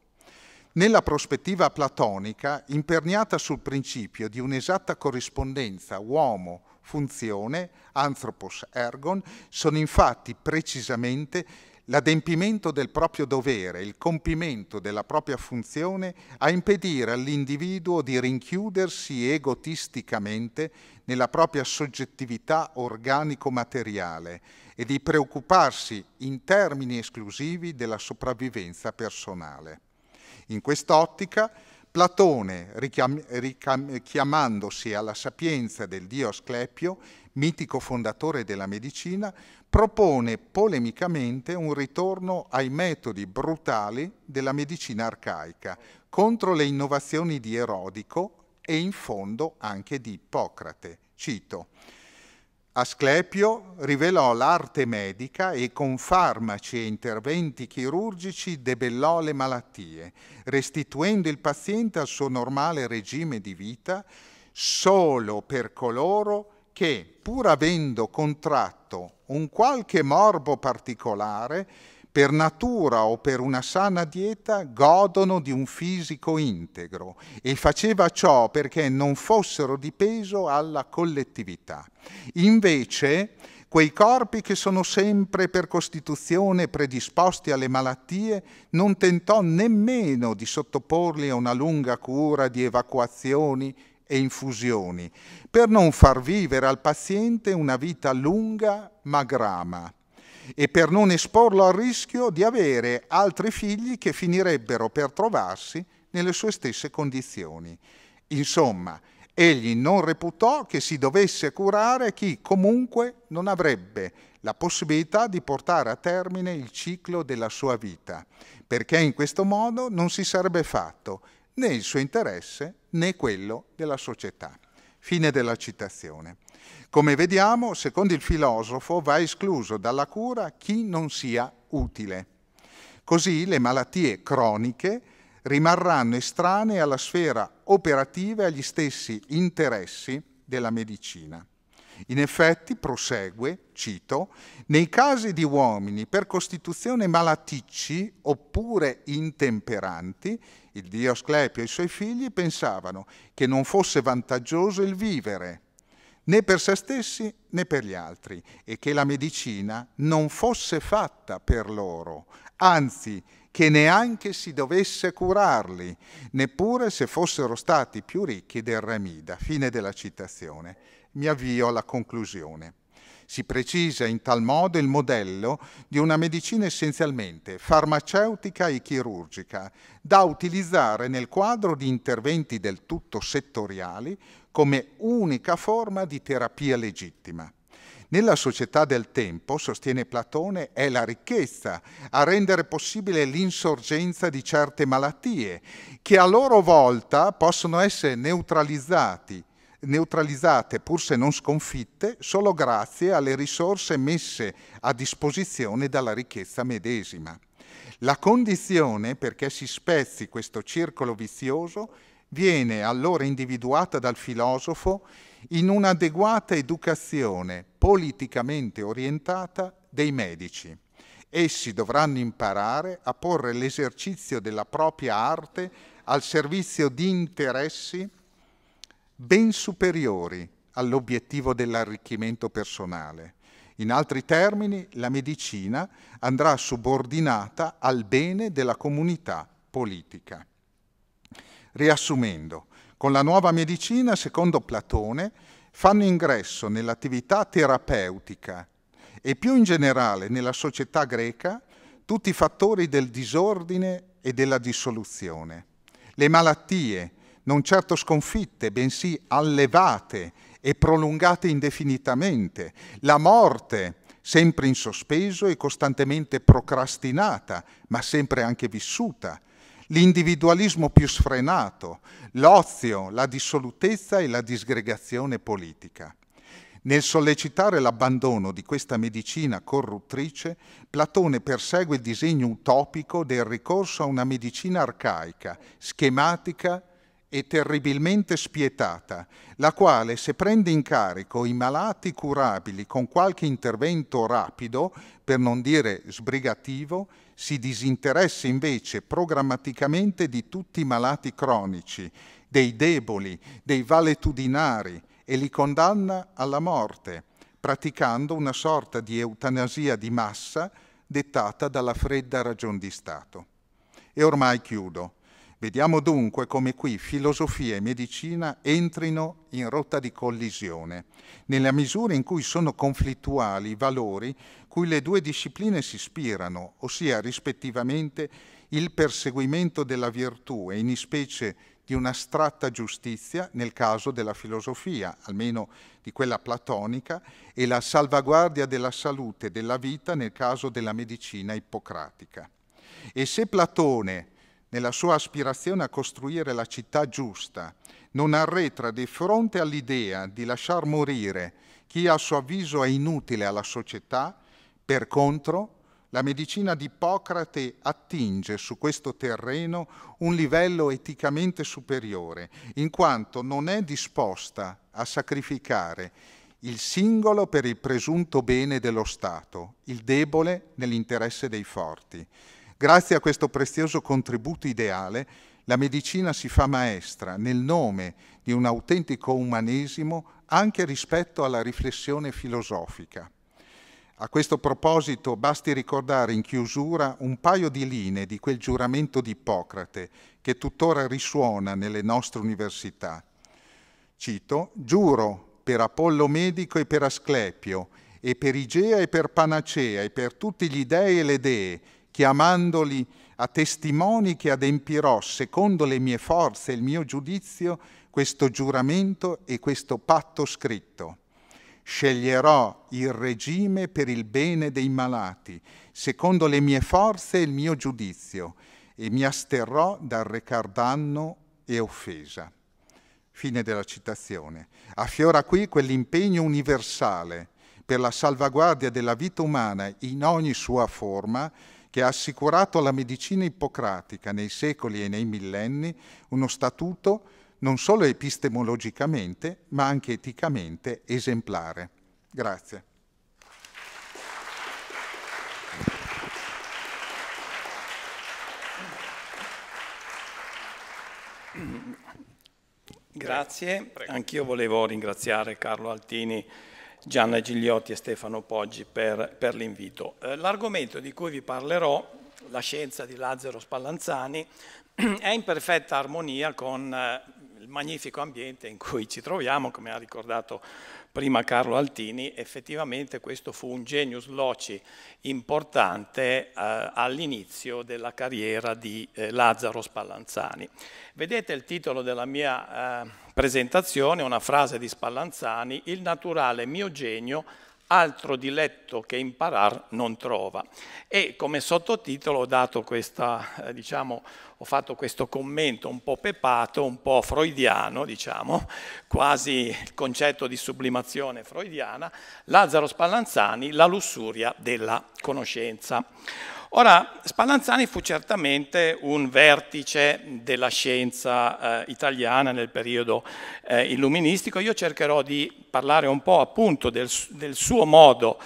Nella prospettiva platonica, imperniata sul principio di un'esatta corrispondenza uomo-funzione, anthropos ergon, sono infatti precisamente l'adempimento del proprio dovere, il compimento della propria funzione a impedire all'individuo di rinchiudersi egotisticamente nella propria soggettività organico-materiale e di preoccuparsi in termini esclusivi della sopravvivenza personale. In quest'ottica, Platone, richiamandosi alla sapienza del dio Asclepio, mitico fondatore della medicina, propone polemicamente un ritorno ai metodi brutali della medicina arcaica, contro le innovazioni di Erodico e in fondo anche di Ippocrate. Cito, Asclepio rivelò l'arte medica e con farmaci e interventi chirurgici debellò le malattie, restituendo il paziente al suo normale regime di vita solo per coloro che che, pur avendo contratto un qualche morbo particolare, per natura o per una sana dieta godono di un fisico integro e faceva ciò perché non fossero di peso alla collettività. Invece, quei corpi che sono sempre per costituzione predisposti alle malattie, non tentò nemmeno di sottoporli a una lunga cura di evacuazioni, e infusioni, per non far vivere al paziente una vita lunga ma grama e per non esporlo al rischio di avere altri figli che finirebbero per trovarsi nelle sue stesse condizioni. Insomma, egli non reputò che si dovesse curare chi comunque non avrebbe la possibilità di portare a termine il ciclo della sua vita, perché in questo modo non si sarebbe fatto né il suo interesse né quello della società. Fine della citazione. Come vediamo, secondo il filosofo, va escluso dalla cura chi non sia utile. Così le malattie croniche rimarranno estranee alla sfera operativa e agli stessi interessi della medicina. In effetti, prosegue, cito, nei casi di uomini per costituzione malaticci oppure intemperanti, il dio Asclepio e i suoi figli pensavano che non fosse vantaggioso il vivere, né per se stessi né per gli altri, e che la medicina non fosse fatta per loro, anzi che neanche si dovesse curarli, neppure se fossero stati più ricchi del Remida. Fine della citazione. Mi avvio alla conclusione. Si precisa in tal modo il modello di una medicina essenzialmente farmaceutica e chirurgica, da utilizzare nel quadro di interventi del tutto settoriali come unica forma di terapia legittima. Nella società del tempo, sostiene Platone, è la ricchezza a rendere possibile l'insorgenza di certe malattie, che a loro volta possono essere neutralizzati neutralizzate, pur se non sconfitte, solo grazie alle risorse messe a disposizione dalla ricchezza medesima. La condizione perché si spezzi questo circolo vizioso viene allora individuata dal filosofo in un'adeguata educazione politicamente orientata dei medici. Essi dovranno imparare a porre l'esercizio della propria arte al servizio di interessi ben superiori all'obiettivo dell'arricchimento personale. In altri termini, la medicina andrà subordinata al bene della comunità politica. Riassumendo, con la nuova medicina, secondo Platone, fanno ingresso nell'attività terapeutica e più in generale nella società greca tutti i fattori del disordine e della dissoluzione. Le malattie, non certo sconfitte, bensì allevate e prolungate indefinitamente. La morte, sempre in sospeso e costantemente procrastinata, ma sempre anche vissuta. L'individualismo più sfrenato, l'ozio, la dissolutezza e la disgregazione politica. Nel sollecitare l'abbandono di questa medicina corruttrice, Platone persegue il disegno utopico del ricorso a una medicina arcaica, schematica e terribilmente spietata, la quale se prende in carico i malati curabili con qualche intervento rapido, per non dire sbrigativo, si disinteressa invece programmaticamente di tutti i malati cronici, dei deboli, dei valetudinari e li condanna alla morte, praticando una sorta di eutanasia di massa dettata dalla fredda ragion di Stato. E ormai chiudo. Vediamo dunque come qui filosofia e medicina entrino in rotta di collisione, nella misura in cui sono conflittuali i valori cui le due discipline si ispirano, ossia rispettivamente il perseguimento della virtù e in specie di un'astratta giustizia nel caso della filosofia, almeno di quella platonica, e la salvaguardia della salute e della vita nel caso della medicina ippocratica. E se Platone nella sua aspirazione a costruire la città giusta, non arretra di fronte all'idea di lasciar morire chi a suo avviso è inutile alla società, per contro la medicina di Ippocrate attinge su questo terreno un livello eticamente superiore, in quanto non è disposta a sacrificare il singolo per il presunto bene dello Stato, il debole nell'interesse dei forti. Grazie a questo prezioso contributo ideale, la medicina si fa maestra nel nome di un autentico umanesimo anche rispetto alla riflessione filosofica. A questo proposito basti ricordare in chiusura un paio di linee di quel giuramento di Ippocrate che tuttora risuona nelle nostre università. Cito, giuro per Apollo medico e per Asclepio, e per Igea e per Panacea e per tutti gli dei e le dee, chiamandoli a testimoni che adempirò secondo le mie forze e il mio giudizio questo giuramento e questo patto scritto. Sceglierò il regime per il bene dei malati, secondo le mie forze e il mio giudizio, e mi asterrò dal recar danno e offesa. Fine della citazione. Affiora qui quell'impegno universale per la salvaguardia della vita umana in ogni sua forma, che ha assicurato alla medicina ippocratica nei secoli e nei millenni uno statuto non solo epistemologicamente, ma anche eticamente esemplare. Grazie. Grazie, anch'io volevo ringraziare Carlo Altini Gianna Gigliotti e Stefano Poggi per, per l'invito. Eh, l'argomento di cui vi parlerò, la scienza di Lazzaro Spallanzani, è in perfetta armonia con eh, il magnifico ambiente in cui ci troviamo, come ha ricordato prima Carlo Altini, effettivamente questo fu un genius loci importante eh, all'inizio della carriera di eh, Lazzaro Spallanzani. Vedete il titolo della mia eh, presentazione, una frase di Spallanzani, il naturale mio genio altro diletto che imparar non trova. E come sottotitolo ho, dato questa, eh, diciamo, ho fatto questo commento un po' pepato, un po' freudiano, diciamo, quasi il concetto di sublimazione freudiana, Lazzaro Spallanzani, la lussuria della conoscenza. Ora, Spallanzani fu certamente un vertice della scienza eh, italiana nel periodo eh, illuministico. Io cercherò di parlare un po' appunto del, del suo modo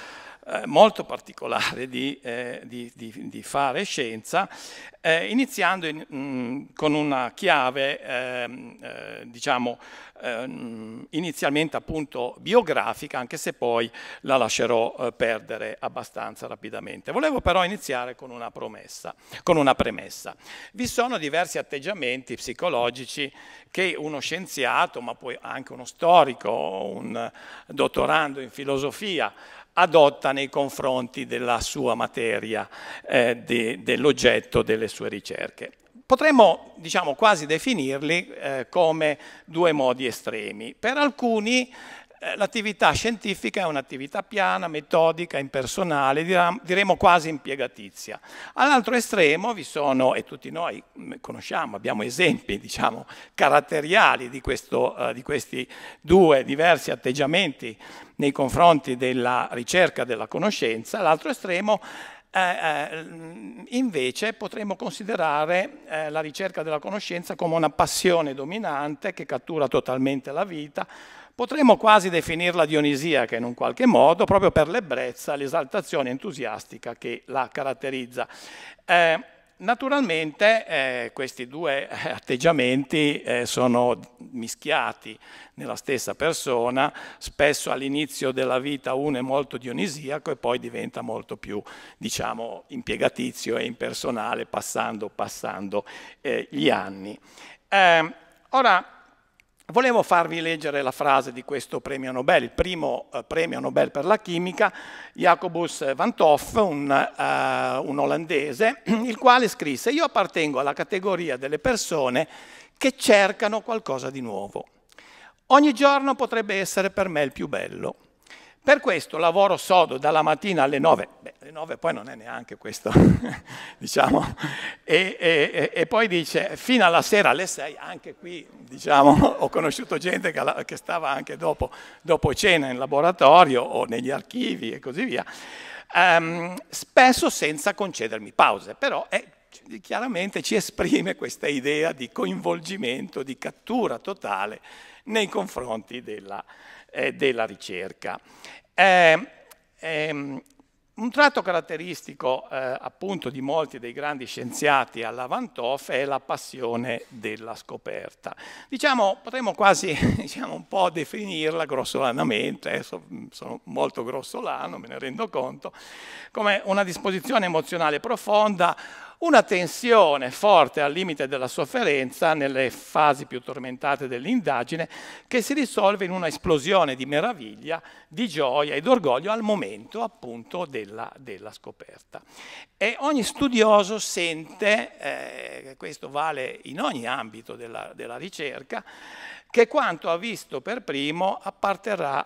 eh, molto particolare di, eh, di, di, di fare scienza, eh, iniziando in, mh, mm, con una chiave, ehm, eh, diciamo, ehm, inizialmente appunto biografica, anche se poi la lascerò eh, perdere abbastanza rapidamente. Volevo però iniziare con una, promessa, con una premessa. Vi sono diversi atteggiamenti psicologici che uno scienziato, ma poi anche uno storico, un dottorando in filosofia, adotta nei confronti della sua materia, eh, de, dell'oggetto delle sue ricerche. Potremmo diciamo, quasi definirli eh, come due modi estremi. Per alcuni eh, l'attività scientifica è un'attività piana, metodica, impersonale, diremo quasi impiegatizia. All'altro estremo vi sono, e tutti noi mm, conosciamo, abbiamo esempi diciamo, caratteriali di, questo, uh, di questi due diversi atteggiamenti nei confronti della ricerca della conoscenza, l'altro estremo eh, eh, invece potremmo considerare eh, la ricerca della conoscenza come una passione dominante che cattura totalmente la vita, Potremmo quasi definirla dionisiaca in un qualche modo, proprio per l'ebbrezza, l'esaltazione entusiastica che la caratterizza. Eh, naturalmente eh, questi due eh, atteggiamenti eh, sono mischiati nella stessa persona, spesso all'inizio della vita uno è molto dionisiaco e poi diventa molto più diciamo, impiegatizio e impersonale passando, passando eh, gli anni. Eh, ora, Volevo farvi leggere la frase di questo premio Nobel, il primo eh, premio Nobel per la chimica, Jacobus van Toff, un, eh, un olandese, il quale scrisse «Io appartengo alla categoria delle persone che cercano qualcosa di nuovo. Ogni giorno potrebbe essere per me il più bello. Per questo lavoro sodo dalla mattina alle 9, beh, alle 9 poi non è neanche questo, diciamo, e, e, e, poi dice fino alla sera alle 6, anche qui diciamo, ho conosciuto gente che, che stava anche dopo, dopo, cena in laboratorio o negli archivi e così via, um, spesso senza concedermi pause, però è eh, chiaramente ci esprime questa idea di coinvolgimento, di cattura totale nei confronti della, eh, della ricerca. Eh, ehm, un tratto caratteristico eh, appunto di molti dei grandi scienziati alla Van Toff è la passione della scoperta. Diciamo, potremmo quasi diciamo, un po' definirla grossolanamente, eh, sono molto grossolano, me ne rendo conto, come una disposizione emozionale profonda una tensione forte al limite della sofferenza nelle fasi più tormentate dell'indagine che si risolve in una esplosione di meraviglia, di gioia e d'orgoglio al momento appunto della, della scoperta. E ogni studioso sente, eh, questo vale in ogni ambito della, della ricerca, che quanto ha visto per primo apparterrà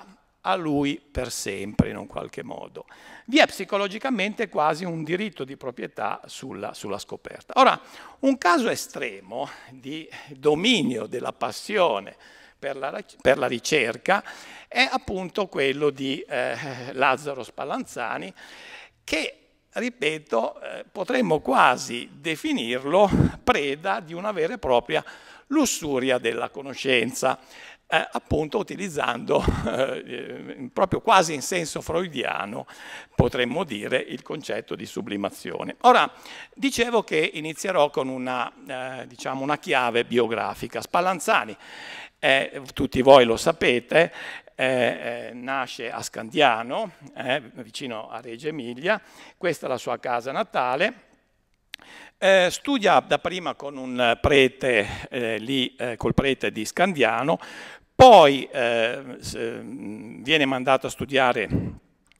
a lui per sempre in un qualche modo. Vi è psicologicamente quasi un diritto di proprietà sulla, sulla scoperta. Ora, un caso estremo di dominio della passione per la, per la, ricerca è appunto quello di eh, Lazzaro Spallanzani che, ripeto, eh, potremmo quasi definirlo preda di una vera e propria lussuria della conoscenza eh, appunto utilizzando eh, eh, proprio quasi in senso freudiano, potremmo dire, il concetto di sublimazione. Ora, dicevo che inizierò con una, eh, diciamo una chiave biografica. Spallanzani, eh, tutti voi lo sapete, eh, eh, nasce a Scandiano, eh, vicino a Reggio Emilia, questa è la sua casa natale. Eh, studia dapprima con un prete lì, col prete di Scandiano, poi eh, eh, viene mandato a studiare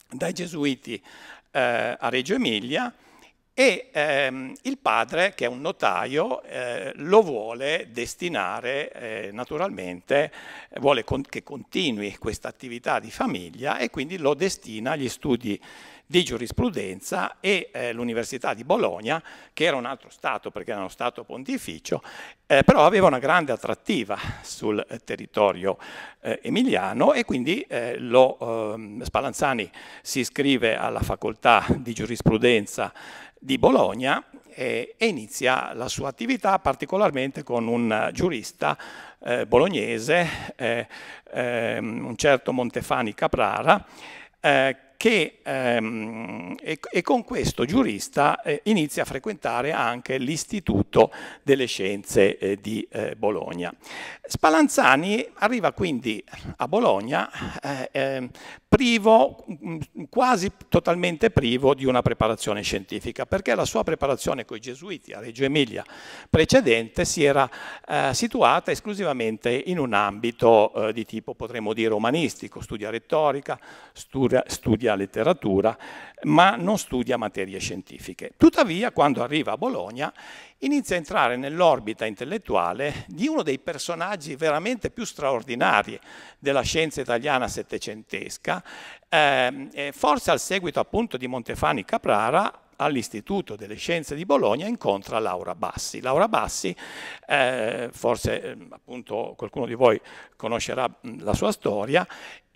dai gesuiti eh, a Reggio Emilia e ehm, il padre, che è un notaio, eh, lo vuole destinare eh, naturalmente, vuole con che continui questa attività di famiglia e quindi lo destina agli studi di giurisprudenza e eh, l'Università di Bologna, che era un altro Stato perché era uno Stato pontificio, eh, però aveva una grande attrattiva sul eh, territorio eh, emiliano e quindi eh, lo, ehm, Spallanzani si iscrive alla facoltà di giurisprudenza di Bologna eh, e, inizia la sua attività particolarmente con un giurista eh, bolognese, eh, eh, un certo Montefani Caprara, che, ehm, e, e, con questo giurista eh, inizia a frequentare anche l'Istituto delle Scienze eh, di eh, Bologna. Spalanzani arriva quindi a Bologna eh, ehm, privo, quasi totalmente privo di una preparazione scientifica, perché la sua preparazione con i gesuiti a Reggio Emilia precedente si era eh, situata esclusivamente in un ambito eh, di tipo, potremmo dire, umanistico, studia retorica, studia, studia letteratura, ma non studia materie scientifiche. Tuttavia, quando arriva a Bologna, inizia a entrare nell'orbita intellettuale di uno dei personaggi veramente più straordinari della scienza italiana settecentesca, eh, forse al seguito appunto di Montefani Caprara, all'Istituto delle Scienze di Bologna incontra Laura Bassi. Laura Bassi, eh, forse eh, appunto qualcuno di voi conoscerà la sua storia,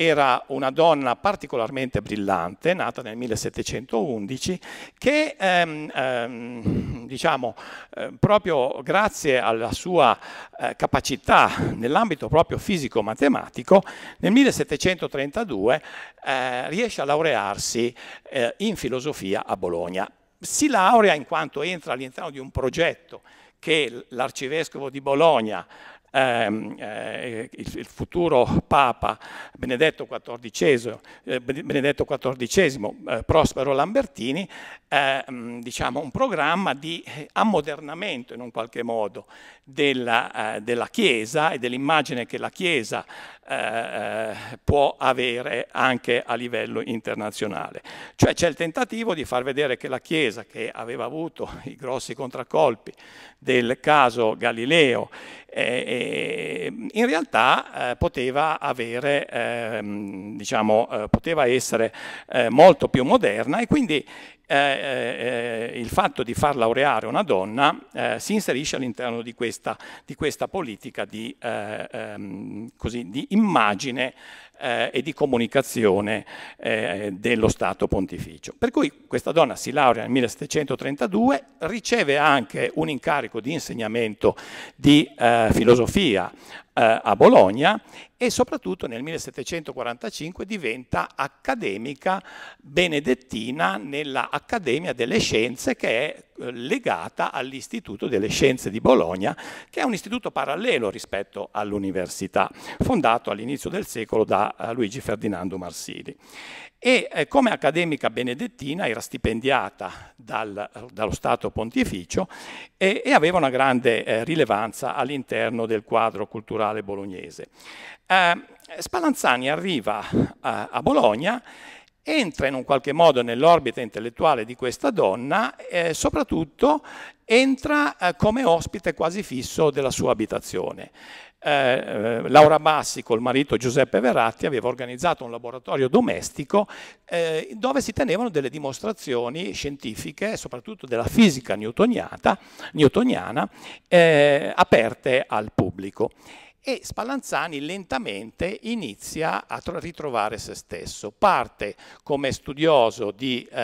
era una donna particolarmente brillante, nata nel 1711, che ehm, ehm, diciamo, eh, proprio grazie alla sua eh, capacità nell'ambito proprio fisico-matematico, nel 1732 eh, riesce a laurearsi eh, in filosofia a Bologna. Si laurea in quanto entra all'interno di un progetto che l'arcivescovo di Bologna Ehm, eh, il, futuro Papa Benedetto XIV, eh, Benedetto XIV eh, Prospero Lambertini, mm, diciamo un programma di ammodernamento in un qualche modo della, della Chiesa e dell'immagine che la Chiesa può avere anche a livello internazionale. Cioè c'è il tentativo di far vedere che la Chiesa, che aveva avuto i grossi contraccolpi del caso Galileo, eh, in realtà eh, poteva, avere, ehm, diciamo, eh, poteva essere eh, molto più moderna e quindi eh, eh, il fatto di far laureare una donna si inserisce all'interno di, di questa, politica di, ehm, così, di immagine eh, e di comunicazione eh, dello Stato pontificio. Per cui questa donna si laurea nel 1732, riceve anche un incarico di insegnamento di eh, filosofia eh, a Bologna e soprattutto nel 1745 diventa accademica benedettina nella Accademia delle Scienze che è eh, legata all'Istituto delle Scienze di Bologna, che è un istituto parallelo rispetto all'università, fondato all'inizio del secolo da eh, Luigi Ferdinando Marsili e eh, come accademica benedettina era stipendiata dal, dallo Stato pontificio e, e aveva una grande eh, rilevanza all'interno del quadro culturale bolognese. Eh, Spallanzani arriva eh, a Bologna entra in un qualche modo nell'orbita intellettuale di questa donna, eh, soprattutto entra eh, come ospite quasi fisso della sua abitazione. Eh, eh, Laura Massi col marito Giuseppe Verratti aveva organizzato un laboratorio domestico eh, dove si tenevano delle dimostrazioni scientifiche, soprattutto della fisica newtoniana, eh, aperte al pubblico e Spallanzani lentamente inizia a ritrovare se stesso. Parte come studioso, di, eh,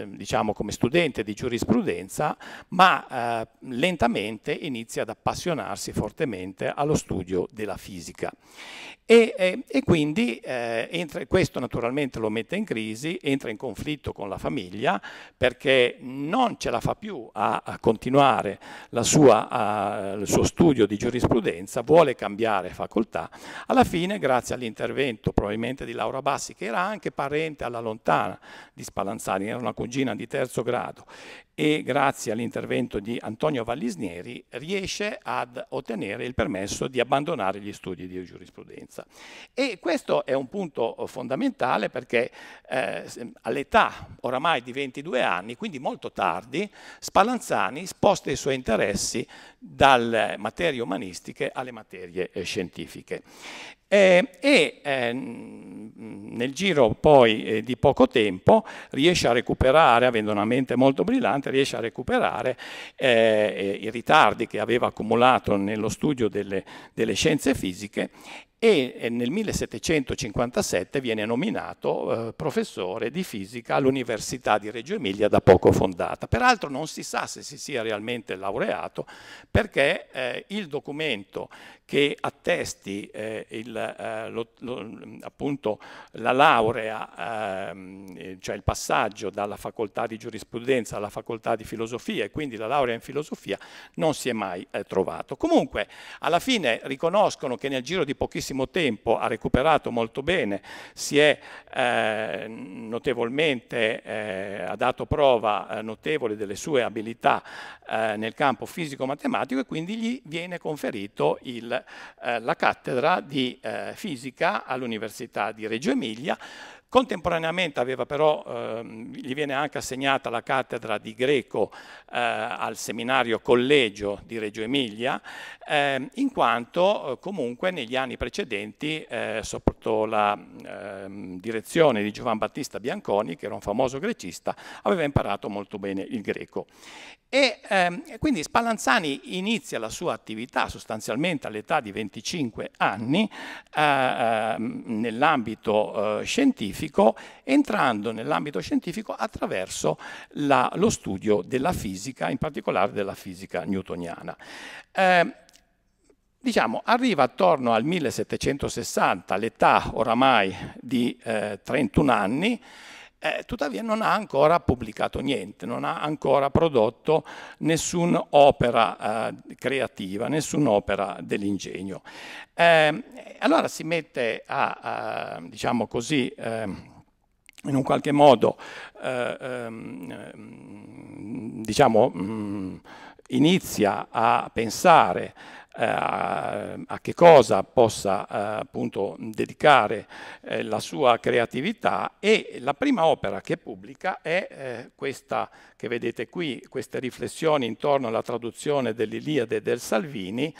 eh, diciamo come studente di giurisprudenza, ma eh, lentamente inizia ad appassionarsi fortemente allo studio della fisica. E, eh, e quindi eh, entra, questo naturalmente lo mette in crisi, entra in conflitto con la famiglia perché non ce la fa più a, a continuare sua, a, il suo studio di giurisprudenza vuole cambiare facoltà, alla fine grazie all'intervento probabilmente di Laura Bassi, che era anche parente alla lontana di Spallanzani, era una cugina di terzo grado, e grazie all'intervento di Antonio Vallisnieri riesce ad ottenere il permesso di abbandonare gli studi di giurisprudenza. E questo è un punto fondamentale perché eh, all'età oramai di 22 anni, quindi molto tardi, Spallanzani sposta i suoi interessi dalle materie umanistiche alle materie eh, scientifiche. Eh, e eh, nel giro poi eh, di poco tempo riesce a recuperare, avendo una mente molto brillante, riesce a recuperare eh, i ritardi che aveva accumulato nello studio delle, delle scienze fisiche e eh, nel 1757 viene nominato eh, professore di fisica all'Università di Reggio Emilia da poco fondata. Peraltro non si sa se si sia realmente laureato perché eh, il documento che attesti eh, il, eh, lo, lo, appunto la laurea, ehm, eh, cioè il passaggio dalla facoltà di giurisprudenza alla facoltà di filosofia e quindi la laurea in filosofia non si è mai eh, trovato. Comunque alla fine riconoscono che nel giro di pochissimo tempo ha recuperato molto bene, si è ehm, notevolmente, eh, ha dato prova eh, notevole delle sue abilità nel campo fisico-matematico e quindi gli viene conferito il eh, la cattedra di eh, fisica all'Università di Reggio Emilia. Contemporaneamente aveva però, ehm, gli viene anche assegnata la cattedra di greco eh, al seminario collegio di Reggio Emilia, ehm, in quanto eh, comunque negli anni precedenti, eh, sotto la ehm, direzione di Giovan Battista Bianconi, che era un famoso grecista, aveva imparato molto bene il greco. E ehm, quindi Spallanzani inizia la sua attività sostanzialmente all'età di 25 anni eh, ehm, nell'ambito eh, scientifico, entrando nell'ambito scientifico attraverso la, lo studio della fisica, in particolare della fisica newtoniana. Eh, diciamo, arriva attorno al 1760, all'età oramai di 31 eh, anni, eh, tuttavia non ha ancora pubblicato niente, non ha ancora prodotto nessun'opera eh, creativa, nessun'opera dell'ingegno. Eh, allora si mette a, a diciamo così, ehm, in un qualche modo, eh, ehm, diciamo, mh, mm, inizia a pensare eh, a che cosa possa eh, appunto dedicare eh, la sua creatività e la prima opera che pubblica è questa che vedete qui, queste riflessioni intorno alla traduzione dell'Iliade del Salvini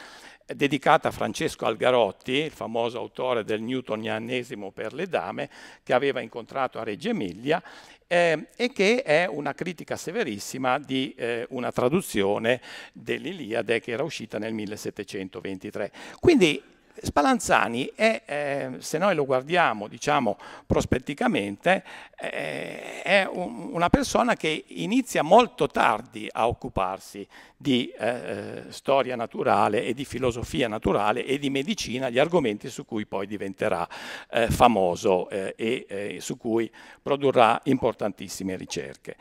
dedicata a Francesco Algarotti, il famoso autore del newtonianesimo per le dame, che aveva incontrato a Reggio Emilia eh, e che è una critica severissima di eh, una traduzione dell'Iliade che era uscita nel 1723. Quindi Spallanzani è, eh, se noi lo guardiamo diciamo, prospetticamente, eh, è un, una persona che inizia molto tardi a occuparsi di eh, eh storia naturale e di filosofia naturale e di medicina, gli argomenti su cui poi diventerà eh, famoso eh, e su cui produrrà importantissime ricerche.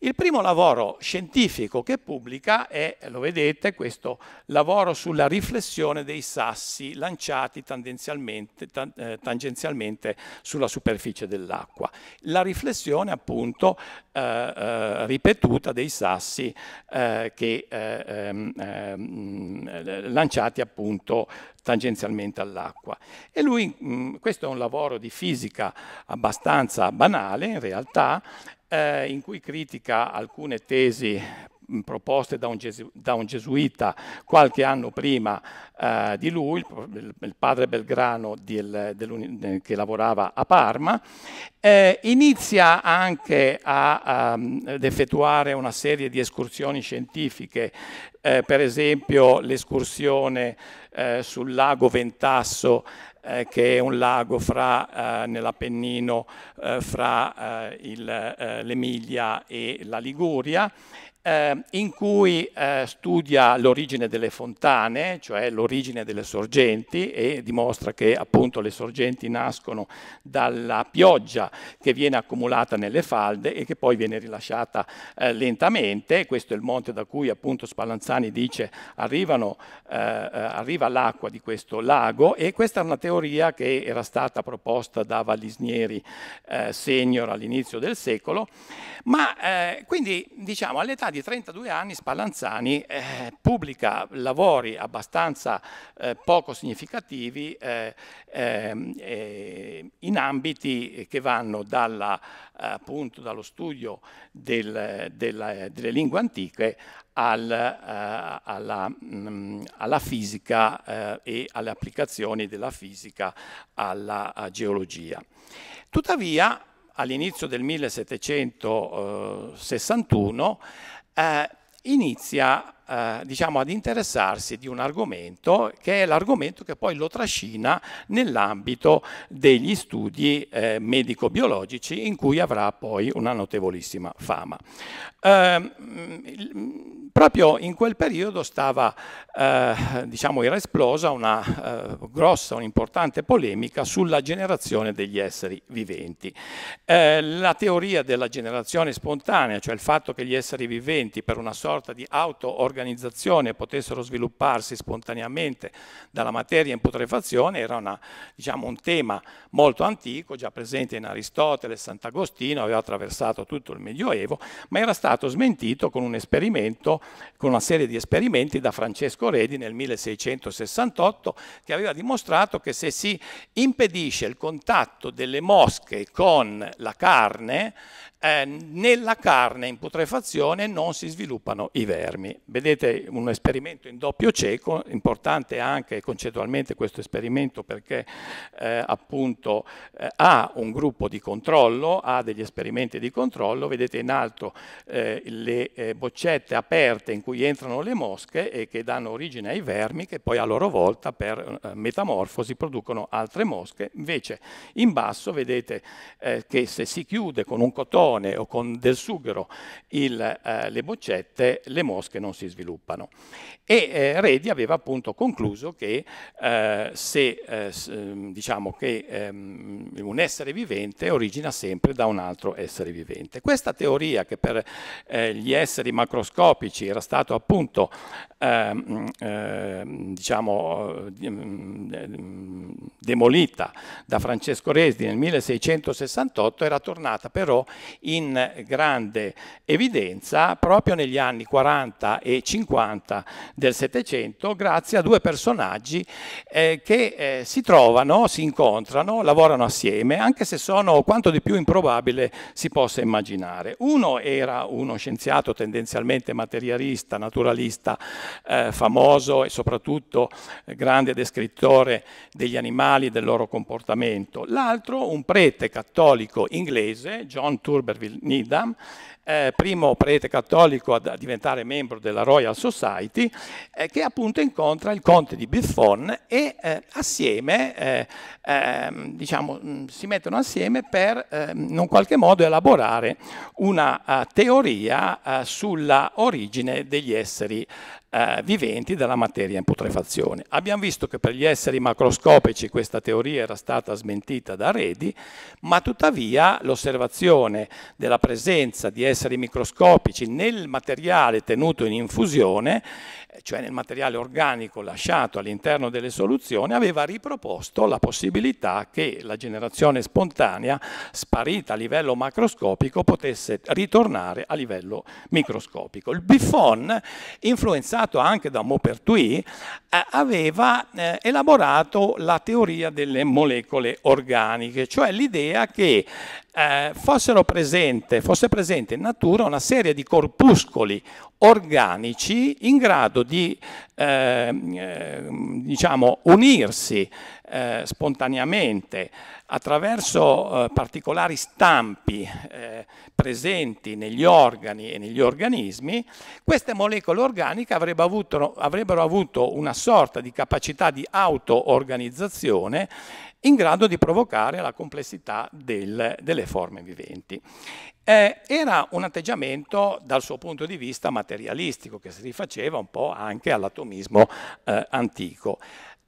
Il primo lavoro scientifico che pubblica è, lo vedete, questo lavoro sulla riflessione dei sassi lanciati agganciati tangenzialmente, eh, tangenzialmente sulla superficie dell'acqua. La riflessione appunto eh, eh ripetuta dei sassi eh, che, ehm, ehm, lanciati appunto tangenzialmente all'acqua. E lui, mh, mm, questo è un lavoro di fisica abbastanza banale in realtà, eh, in cui critica alcune tesi proposte da un, gesu, da un, gesuita qualche anno prima eh, di lui, il, il padre Belgrano del, del, eh, che lavorava a Parma, eh, inizia anche a, um, ad effettuare una serie di escursioni scientifiche, eh, per esempio l'escursione eh, sul lago Ventasso eh, che è un lago fra, eh, nell'Appennino eh, fra eh, l'Emilia e la Liguria eh, in cui eh, studia l'origine delle fontane, cioè l'origine delle sorgenti e dimostra che appunto le sorgenti nascono dalla pioggia che viene accumulata nelle falde e che poi viene rilasciata eh, lentamente. Questo è il monte da cui appunto Spallanzani dice arrivano, eh, eh, arriva l'acqua di questo lago e questa è una teoria che era stata proposta da Vallisnieri eh, Senior all'inizio del secolo, ma quindi diciamo all'età di di 32 anni Spallanzani eh, pubblica lavori abbastanza eh, poco significativi eh, ehm, eh in ambiti che vanno dalla, appunto, dallo studio del, della, delle lingue antiche al, eh, alla, mh, mm, alla, fisica eh, e alle applicazioni della fisica alla geologia. Tuttavia, all'inizio del 1761 eh, inizia eh, diciamo ad interessarsi di un argomento che è l'argomento che poi lo trascina nell'ambito degli studi eh, medico-biologici in cui avrà poi una notevolissima fama. Eh, proprio in quel periodo stava, eh, diciamo, era esplosa una eh, grossa, un'importante polemica sulla generazione degli esseri viventi. la teoria della generazione spontanea, cioè il fatto che gli esseri viventi per una sorta di auto-organizzazione organizzazione potessero svilupparsi spontaneamente dalla materia in putrefazione era una, diciamo, un tema molto antico, già presente in Aristotele, e Sant'Agostino, aveva attraversato tutto il Medioevo, ma era stato smentito con un esperimento, con una serie di esperimenti da Francesco Redi nel 1668 che aveva dimostrato che se si impedisce il contatto delle mosche con la carne, eh, nella carne in putrefazione non si sviluppano i vermi. Vedete un esperimento in doppio cieco, importante anche concettualmente questo esperimento perché eh, appunto eh, ha un gruppo di controllo, ha degli esperimenti di controllo, vedete in alto eh, le eh, boccette aperte in cui entrano le mosche e che danno origine ai vermi che poi a loro volta per metamorfosi producono altre mosche, invece in basso vedete che se si chiude con un cotone cartone o con del sughero il, eh, le boccette, le mosche non si sviluppano. E eh, Redi aveva appunto concluso che eh, se, eh, mm, diciamo che ehm, un essere vivente origina sempre da un altro essere vivente. Questa teoria che per eh, gli esseri macroscopici era stato appunto ehm, ehm, diciamo eh, demolita da Francesco Redi nel 1668 era tornata però in grande evidenza proprio negli anni 40 e 50 del Settecento grazie a due personaggi eh, che eh, si trovano, si incontrano, lavorano assieme, anche se sono quanto di più improbabile si possa immaginare. Uno era uno scienziato tendenzialmente materialista, naturalista, eh, famoso e soprattutto eh, grande descrittore degli animali e del loro comportamento. L'altro un prete cattolico inglese, John Turbo but we'll need them. eh, primo prete cattolico a diventare membro della Royal Society, eh, che appunto incontra il conte di Biffon e eh, assieme, eh, ehm, diciamo, mm, si mettono assieme per ehm, in un qualche modo elaborare una uh, teoria uh, sulla origine degli esseri viventi dalla materia in putrefazione. Abbiamo visto che per gli esseri macroscopici questa teoria era stata smentita da Redi, ma tuttavia l'osservazione della presenza di esseri esseri microscopici nel materiale tenuto in infusione, cioè nel materiale organico lasciato all'interno delle soluzioni, aveva riproposto la possibilità che la generazione spontanea, sparita a livello macroscopico, potesse ritornare a livello microscopico. Il Biffon, influenzato anche da Maupertuis, eh, aveva eh, elaborato la teoria delle molecole organiche, cioè l'idea che eh, presente, fosse presente in natura una serie di corpuscoli organici in grado di eh, diciamo, unirsi eh, spontaneamente attraverso eh, particolari stampi eh, presenti negli organi e negli organismi, queste molecole organiche avrebbero avuto, avrebbero avuto una sorta di capacità di auto-organizzazione in grado di provocare la complessità del, delle forme viventi. Eh, era un atteggiamento dal suo punto di vista materialistico che si rifaceva un po' anche all'atomismo eh, antico.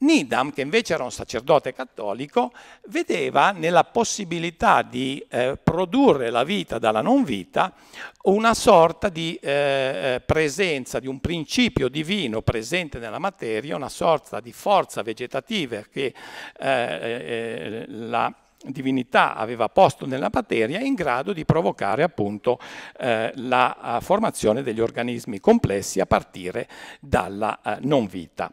Nidam, che invece era un sacerdote cattolico, vedeva nella possibilità di eh, produrre la vita dalla non vita una sorta di eh, eh presenza, di un principio divino presente nella materia, una sorta di forza vegetativa che eh, eh, la divinità aveva posto nella materia in grado di provocare appunto eh, la eh, formazione degli organismi complessi a partire dalla eh, non vita.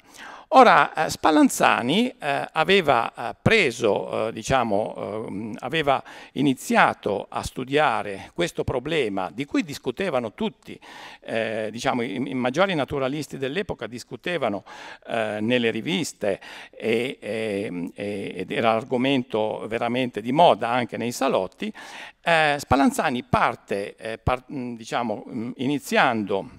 Ora, eh, Spallanzani eh, aveva eh, preso, diciamo, aveva iniziato a studiare questo problema di cui discutevano tutti, diciamo, i, maggiori naturalisti dell'epoca discutevano nelle riviste ed era argomento veramente di moda anche nei salotti. Spallanzani parte, diciamo, mm, iniziando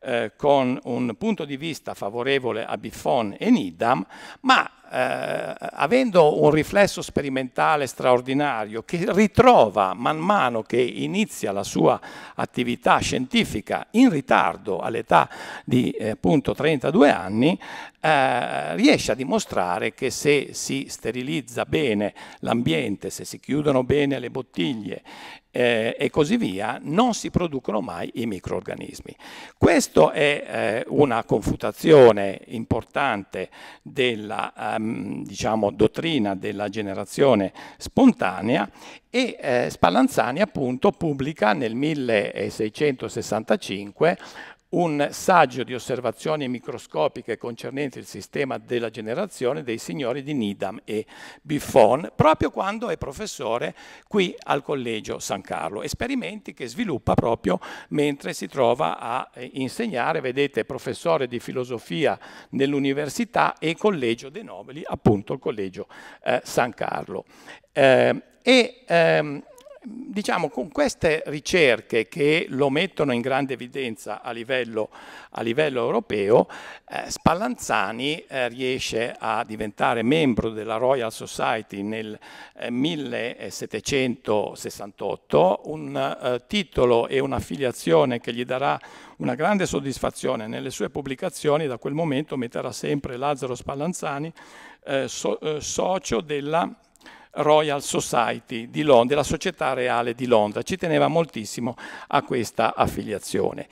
eh, con un punto di vista favorevole a Biffon e Needham, ma eh, avendo un riflesso sperimentale straordinario che ritrova man mano che inizia la sua attività scientifica in ritardo all'età di eh, appunto 32 anni, eh, riesce a dimostrare che se si sterilizza bene l'ambiente, se si chiudono bene le bottiglie eh, e così via, non si producono mai i microorganismi. Questa è eh, una confutazione importante della ehm, diciamo, dottrina della generazione spontanea e eh, Spallanzani appunto pubblica nel 1665 un saggio di osservazioni microscopiche concernenti il sistema della generazione dei signori di Needham e Buffon, proprio quando è professore qui al Collegio San Carlo. Esperimenti che sviluppa proprio mentre si trova a eh, insegnare, vedete, professore di filosofia nell'università e Collegio dei Nobili, appunto il Collegio eh, San Carlo. Eh, e, ehm, diciamo, con queste ricerche che lo mettono in grande evidenza a livello, a livello europeo, eh, Spallanzani eh, riesce a diventare membro della Royal Society nel eh, 1768, un eh, titolo e un'affiliazione che gli darà una grande soddisfazione nelle sue pubblicazioni, da quel momento metterà sempre Lazzaro Spallanzani eh, eh, socio della Royal Society di Londra, la Società Reale di Londra, ci teneva moltissimo a questa affiliazione.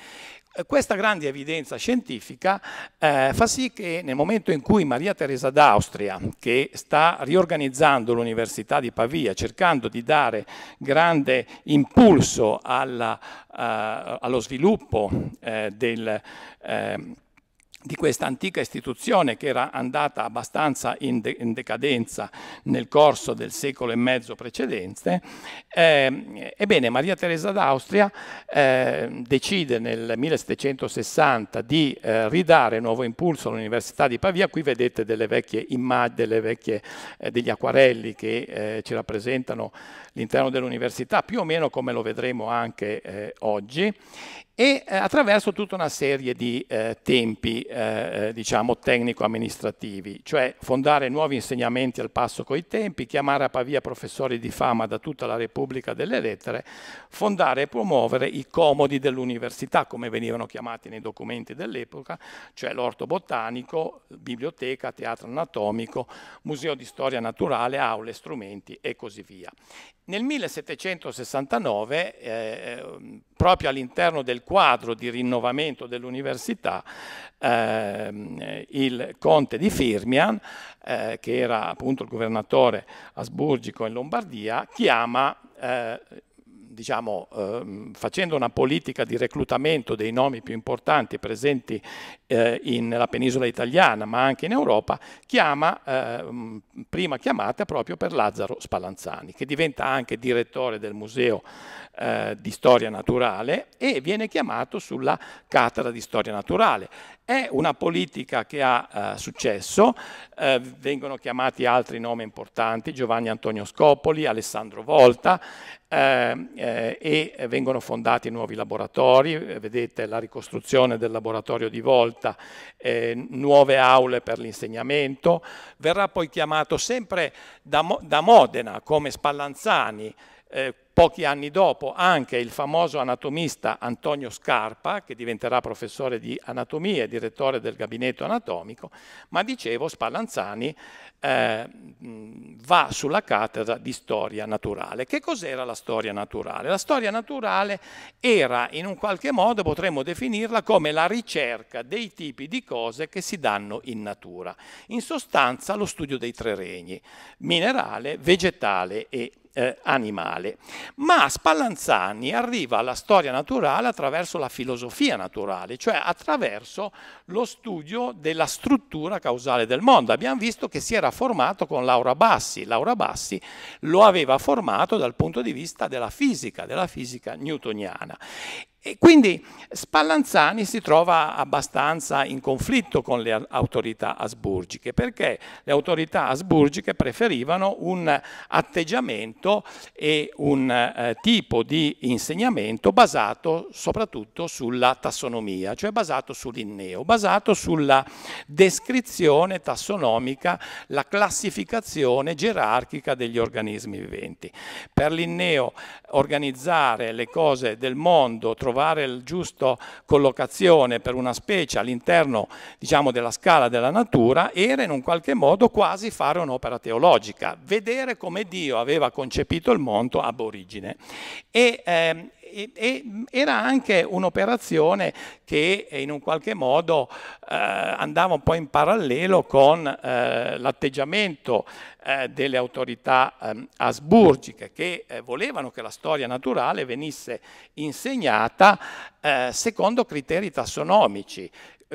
Questa grande evidenza scientifica eh, fa sì che nel momento in cui Maria Teresa d'Austria, che sta riorganizzando l'Università di Pavia, cercando di dare grande impulso alla, eh, allo sviluppo eh, del eh, di questa antica istituzione che era andata abbastanza in, de in, decadenza nel corso del secolo e mezzo precedente, eh, ebbene Maria Teresa d'Austria eh, decide nel 1760 di eh, ridare nuovo impulso all'Università di Pavia, qui vedete delle vecchie immagini, delle eh, degli acquarelli che eh, ci rappresentano all'interno dell'università, più o meno come lo vedremo anche eh, oggi, e eh, attraverso tutta una serie di eh, tempi, eh, eh, diciamo, tecnico-amministrativi, cioè fondare nuovi insegnamenti al passo coi tempi, chiamare a Pavia professori di fama da tutta la Repubblica delle Lettere, fondare e promuovere i comodi dell'università, come venivano chiamati nei documenti dell'epoca, cioè l'orto botanico, biblioteca, teatro anatomico, museo di storia naturale, aule, strumenti e così via. Nel 1769, eh, ehm, proprio all'interno del quadro di rinnovamento dell'università, eh, il conte di Firmian, eh, che era appunto il governatore asburgico in Lombardia, chiama eh, diciamo, ehm, facendo una politica di reclutamento dei nomi più importanti presenti eh, in, nella penisola italiana, ma anche in Europa, chiama, ehm, prima chiamata proprio per Lazzaro Spallanzani, che diventa anche direttore del Museo eh, di Storia Naturale e viene chiamato sulla cattedra di Storia Naturale. È una politica che ha eh, successo, eh, vengono chiamati altri nomi importanti, Giovanni Antonio Scopoli, Alessandro Volta, Ehm, eh, e vengono fondati nuovi laboratori, eh, vedete la ricostruzione del laboratorio di Volta, eh, nuove aule per l'insegnamento, verrà poi chiamato sempre da, da Modena come Spallanzani, eh, Pochi anni dopo anche il famoso anatomista Antonio Scarpa, che diventerà professore di anatomia e direttore del gabinetto anatomico, ma dicevo Spallanzani eh, va sulla cattedra di storia naturale. Che cos'era la storia naturale? La storia naturale era in un qualche modo, potremmo definirla, come la ricerca dei tipi di cose che si danno in natura. In sostanza lo studio dei tre regni, minerale, vegetale e eh, animale. Ma Spallanzani arriva alla storia naturale attraverso la filosofia naturale, cioè attraverso lo studio della struttura causale del mondo. Abbiamo visto che si era formato con Laura Bassi. Laura Bassi lo aveva formato dal punto di vista della fisica, della fisica newtoniana. E quindi Spallanzani si trova abbastanza in conflitto con le autorità asburgiche, perché le autorità asburgiche preferivano un atteggiamento e un eh, tipo di insegnamento basato soprattutto sulla tassonomia, cioè basato sull'inneo, basato sulla descrizione tassonomica, la classificazione gerarchica degli organismi viventi. Per l'inneo organizzare le cose del mondo, trovare la giusta collocazione per una specie all'interno diciamo, della scala della natura era in un qualche modo quasi fare un'opera teologica, vedere come Dio aveva concepito il mondo ab origine. E, ehm, e, era anche un'operazione che eh, in un qualche modo eh, andava un po' in parallelo con eh, l'atteggiamento eh, delle autorità ehm, asburgiche che eh, volevano che la storia naturale venisse insegnata eh, secondo criteri tassonomici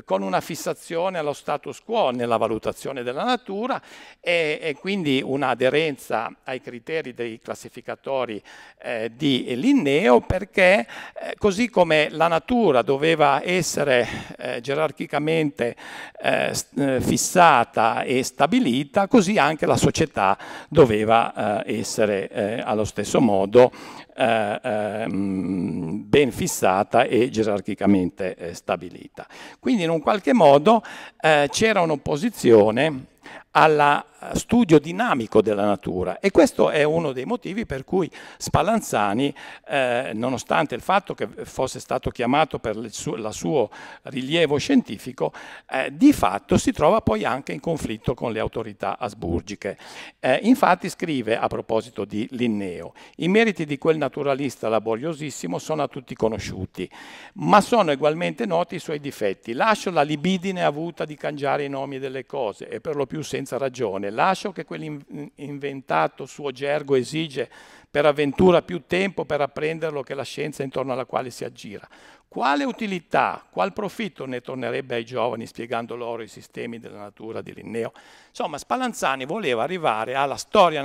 con una fissazione allo status quo nella valutazione della natura e, e quindi un'aderenza ai criteri dei classificatori eh, di Linneo perché eh, così come la natura doveva essere eh, gerarchicamente eh, eh, fissata e stabilita, così anche la società doveva eh, essere allo stesso modo eh, ehm, ben fissata e gerarchicamente eh, stabilita. Quindi in un qualche modo eh, c'era un'opposizione alla studio dinamico della natura e questo è uno dei motivi per cui Spallanzani, eh, nonostante il fatto che fosse stato chiamato per il suo, il suo rilievo scientifico, eh, di fatto si trova poi anche in conflitto con le autorità asburgiche. Eh, infatti scrive, a proposito di Linneo, i meriti di quel naturalista laboriosissimo sono a tutti conosciuti, ma sono ugualmente noti i suoi difetti. Lascio la libidine avuta di cangiare i nomi delle cose e per lo più senza ragione lascio che quell'inventato suo gergo esige per avventura più tempo per apprenderlo che la scienza intorno alla quale si aggira. Quale utilità, qual profitto ne tornerebbe ai giovani spiegando loro i sistemi della natura di Linneo? Insomma, Spallanzani voleva arrivare alla storia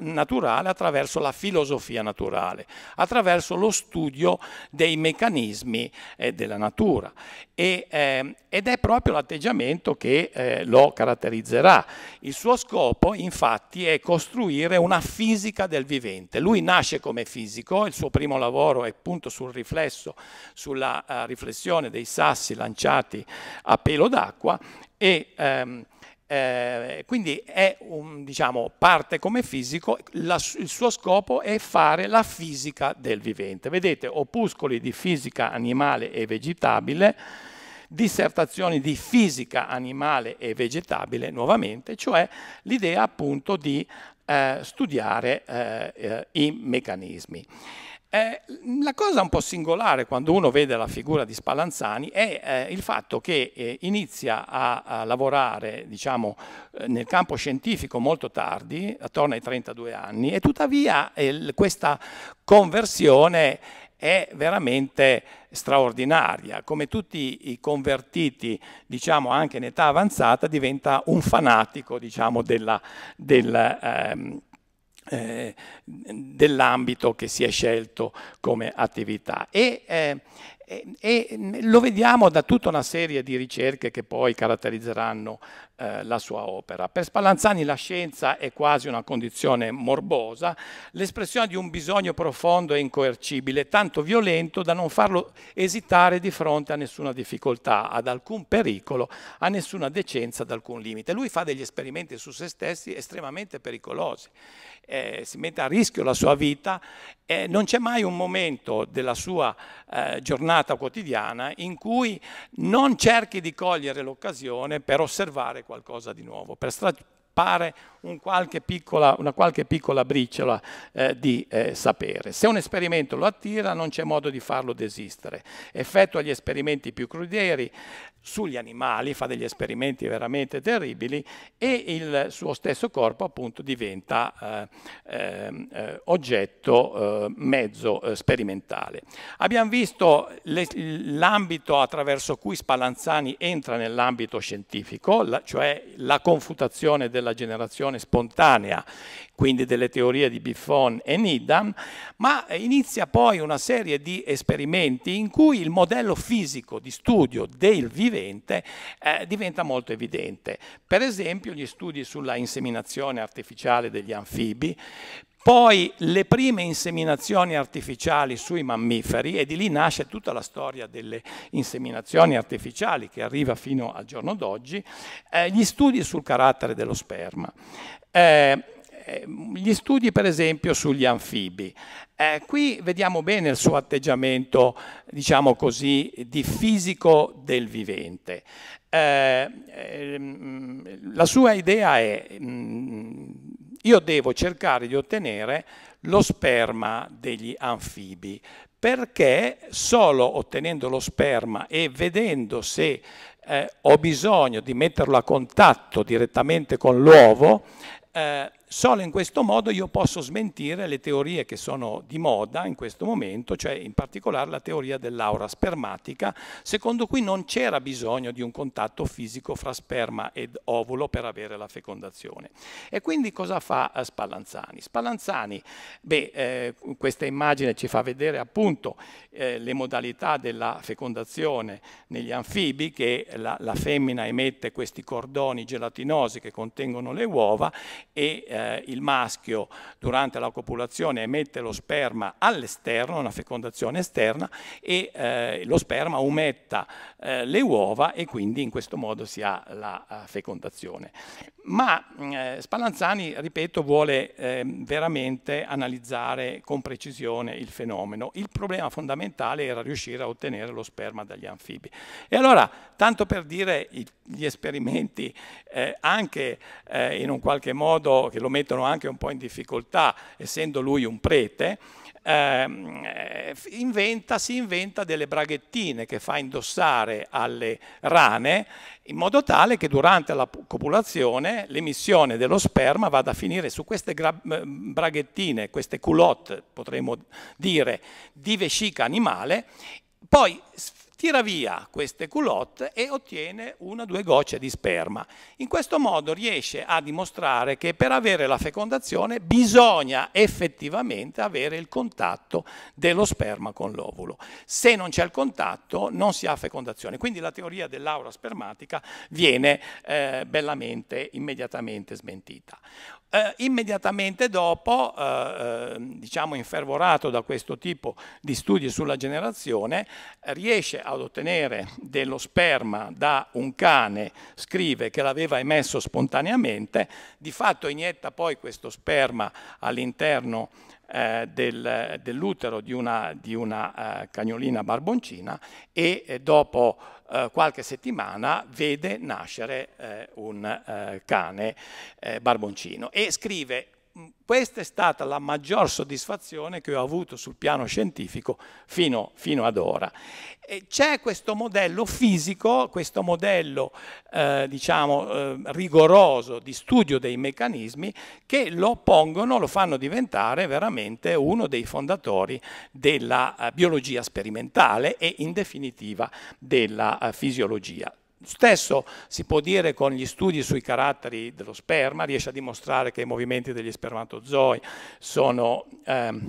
naturale attraverso la filosofia naturale, attraverso lo studio dei meccanismi eh, della natura. E, eh, ed è proprio l'atteggiamento che eh, lo caratterizzerà. Il suo scopo, infatti, è costruire una fisica del vivente. Lui nasce come fisico, il suo primo lavoro è appunto sul riflesso, sul sulla uh, riflessione dei sassi lanciati a pelo d'acqua e um, eh, quindi è un, diciamo, parte come fisico, la, il suo scopo è fare la fisica del vivente. Vedete, opuscoli di fisica animale e vegetabile, dissertazioni di fisica animale e vegetabile nuovamente, cioè l'idea appunto di eh, studiare eh, eh i meccanismi. Eh, la cosa un po' singolare quando uno vede la figura di Spallanzani è eh, il fatto che eh, inizia a, a lavorare diciamo, eh, nel campo scientifico molto tardi, attorno ai 32 anni, e tuttavia eh, questa conversione è veramente straordinaria. Come tutti i convertiti, diciamo anche in età avanzata, diventa un fanatico diciamo, della, del, ehm, eh, dell'ambito che si è scelto come attività. E, eh, e, e, lo vediamo da tutta una serie di ricerche che poi caratterizzeranno eh, la sua opera. Per Spallanzani la scienza è quasi una condizione morbosa, l'espressione di un bisogno profondo e incoercibile, tanto violento da non farlo esitare di fronte a nessuna difficoltà, ad alcun pericolo, a nessuna decenza, ad alcun limite. Lui fa degli esperimenti su se stessi estremamente pericolosi, eh, si mette a rischio la sua vita eh, non c'è mai un momento della sua eh, giornata quotidiana in cui non cerchi di cogliere l'occasione per osservare qualcosa di nuovo, per strappare un qualche piccola, una qualche piccola briciola eh, di eh, sapere. Se un esperimento lo attira non c'è modo di farlo desistere. Effettua gli esperimenti più crudeli, sugli animali, fa degli esperimenti veramente terribili e il suo stesso corpo appunto diventa eh, ehm, eh, oggetto eh, mezzo eh, sperimentale. Abbiamo visto le, l'ambito attraverso cui Spallanzani entra nell'ambito scientifico, la, cioè la confutazione della generazione spontanea, quindi delle teorie di Biffon e Needham, ma inizia poi una serie di esperimenti in cui il modello fisico di studio del vivere vivente, eh, diventa molto evidente. Per esempio gli studi sulla inseminazione artificiale degli anfibi, poi le prime inseminazioni artificiali sui mammiferi e di lì nasce tutta la storia delle inseminazioni artificiali che arriva fino al giorno d'oggi, eh, gli studi sul carattere dello sperma. Eh, eh gli studi per esempio sugli anfibi, eh, qui vediamo bene il suo atteggiamento, diciamo così, di fisico del vivente. Eh, ehm, la sua idea è mm, io devo cercare di ottenere lo sperma degli anfibi perché solo ottenendo lo sperma e vedendo se eh, ho bisogno di metterlo a contatto direttamente con l'uovo eh, Solo in questo modo io posso smentire le teorie che sono di moda in questo momento, cioè in particolare la teoria dell'aura spermatica, secondo cui non c'era bisogno di un contatto fisico fra sperma ed ovulo per avere la fecondazione. E quindi cosa fa eh, Spallanzani? Spallanzani, beh, eh, questa immagine ci fa vedere appunto eh, le modalità della fecondazione negli anfibi, che la, la, femmina emette questi cordoni gelatinosi che contengono le uova e eh, eh, il maschio durante la copulazione emette lo sperma all'esterno, una fecondazione esterna, e eh, lo sperma umetta eh, le uova e quindi in questo modo si ha la fecondazione. Ma mm, eh, Spallanzani, ripeto, vuole eh, veramente analizzare con precisione il fenomeno. Il problema fondamentale era riuscire a ottenere lo sperma dagli anfibi. E allora, tanto per dire, gli esperimenti eh, anche eh, in un qualche modo che lo mettono anche un po' in difficoltà, essendo lui un prete, Ehm, eh, inventa, si inventa delle braghettine che fa indossare alle rane in modo tale che durante la copulazione l'emissione dello sperma vada a finire su queste braghettine, queste culotte potremmo dire, di vescica animale, poi tira via queste culotte e ottiene una o due gocce di sperma. In questo modo riesce a dimostrare che per avere la fecondazione bisogna effettivamente avere il contatto dello sperma con l'ovulo. Se non c'è il contatto non si ha fecondazione, quindi la teoria dell'aura spermatica viene eh, bellamente immediatamente smentita eh, immediatamente dopo, eh, ehm, diciamo infervorato da questo tipo di studi sulla generazione, riesce ad ottenere dello sperma da un cane, scrive che l'aveva emesso spontaneamente, di fatto inietta poi questo sperma all'interno eh, del, dell'utero di una, di una eh, cagnolina barboncina e eh, dopo eh, qualche settimana vede nascere eh, un eh, cane eh, barboncino e scrive Mm, questa è stata la maggior soddisfazione che ho avuto sul piano scientifico fino, fino ad ora. E c'è questo modello fisico, questo modello eh, diciamo, eh, rigoroso di studio dei meccanismi che lo pongono, lo fanno diventare veramente uno dei fondatori della eh, biologia sperimentale e in definitiva della eh, fisiologia. Stesso si può dire con gli studi sui caratteri dello sperma, riesce a dimostrare che i movimenti degli spermatozoi sono ehm,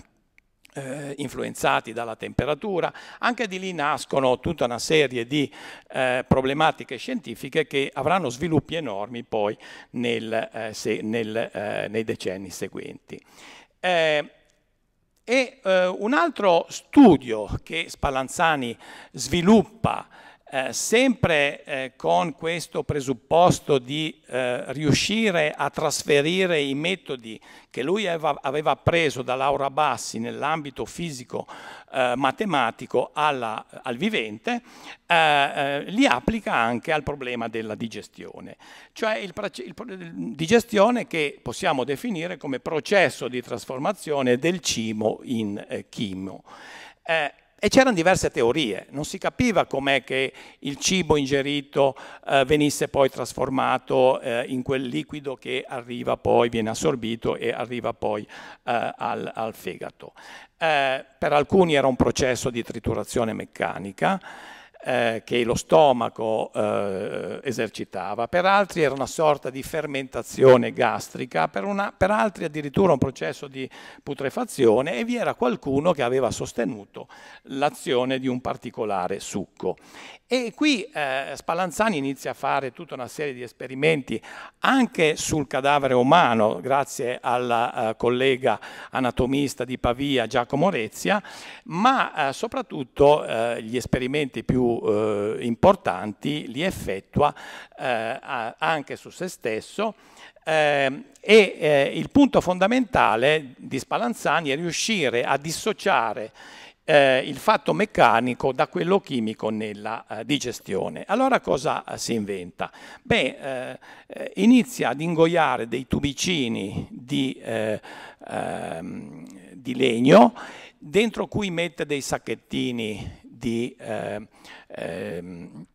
eh, influenzati dalla temperatura, anche di lì nascono tutta una serie di eh, problematiche scientifiche che avranno sviluppi enormi poi nel, eh, se, nel, eh, nei decenni seguenti. Eh, e eh, un altro studio che Spallanzani sviluppa eh, sempre eh, con questo presupposto di eh, riuscire a trasferire i metodi che lui aveva, aveva preso da Laura Bassi nell'ambito fisico-matematico eh, al vivente, eh, li applica anche al problema della digestione, cioè il, il, digestione che possiamo definire come processo di trasformazione del cimo in chimo. Eh, e c'erano diverse teorie, non si capiva com'è che il cibo ingerito eh, venisse poi trasformato eh, in quel liquido che arriva poi, viene assorbito e arriva poi eh, al, al, fegato. Eh, per alcuni era un processo di triturazione meccanica, eh, che lo stomaco eh, esercitava, per altri era una sorta di fermentazione gastrica, per, una, per altri addirittura un processo di putrefazione e vi era qualcuno che aveva sostenuto l'azione di un particolare succo. E qui eh, Spallanzani inizia a fare tutta una serie di esperimenti anche sul cadavere umano, grazie al eh, collega anatomista di Pavia Giacomo Rezia, ma eh, soprattutto eh, gli esperimenti più eh, importanti li effettua eh, anche su se stesso eh, e eh, il punto fondamentale di Spallanzani è riuscire a dissociare eh, il fatto meccanico da quello chimico nella eh, digestione. Allora cosa eh, si inventa? Beh, eh, eh, inizia ad ingoiare dei tubicini di, ehm, di, legno dentro cui mette dei sacchettini di, ehm,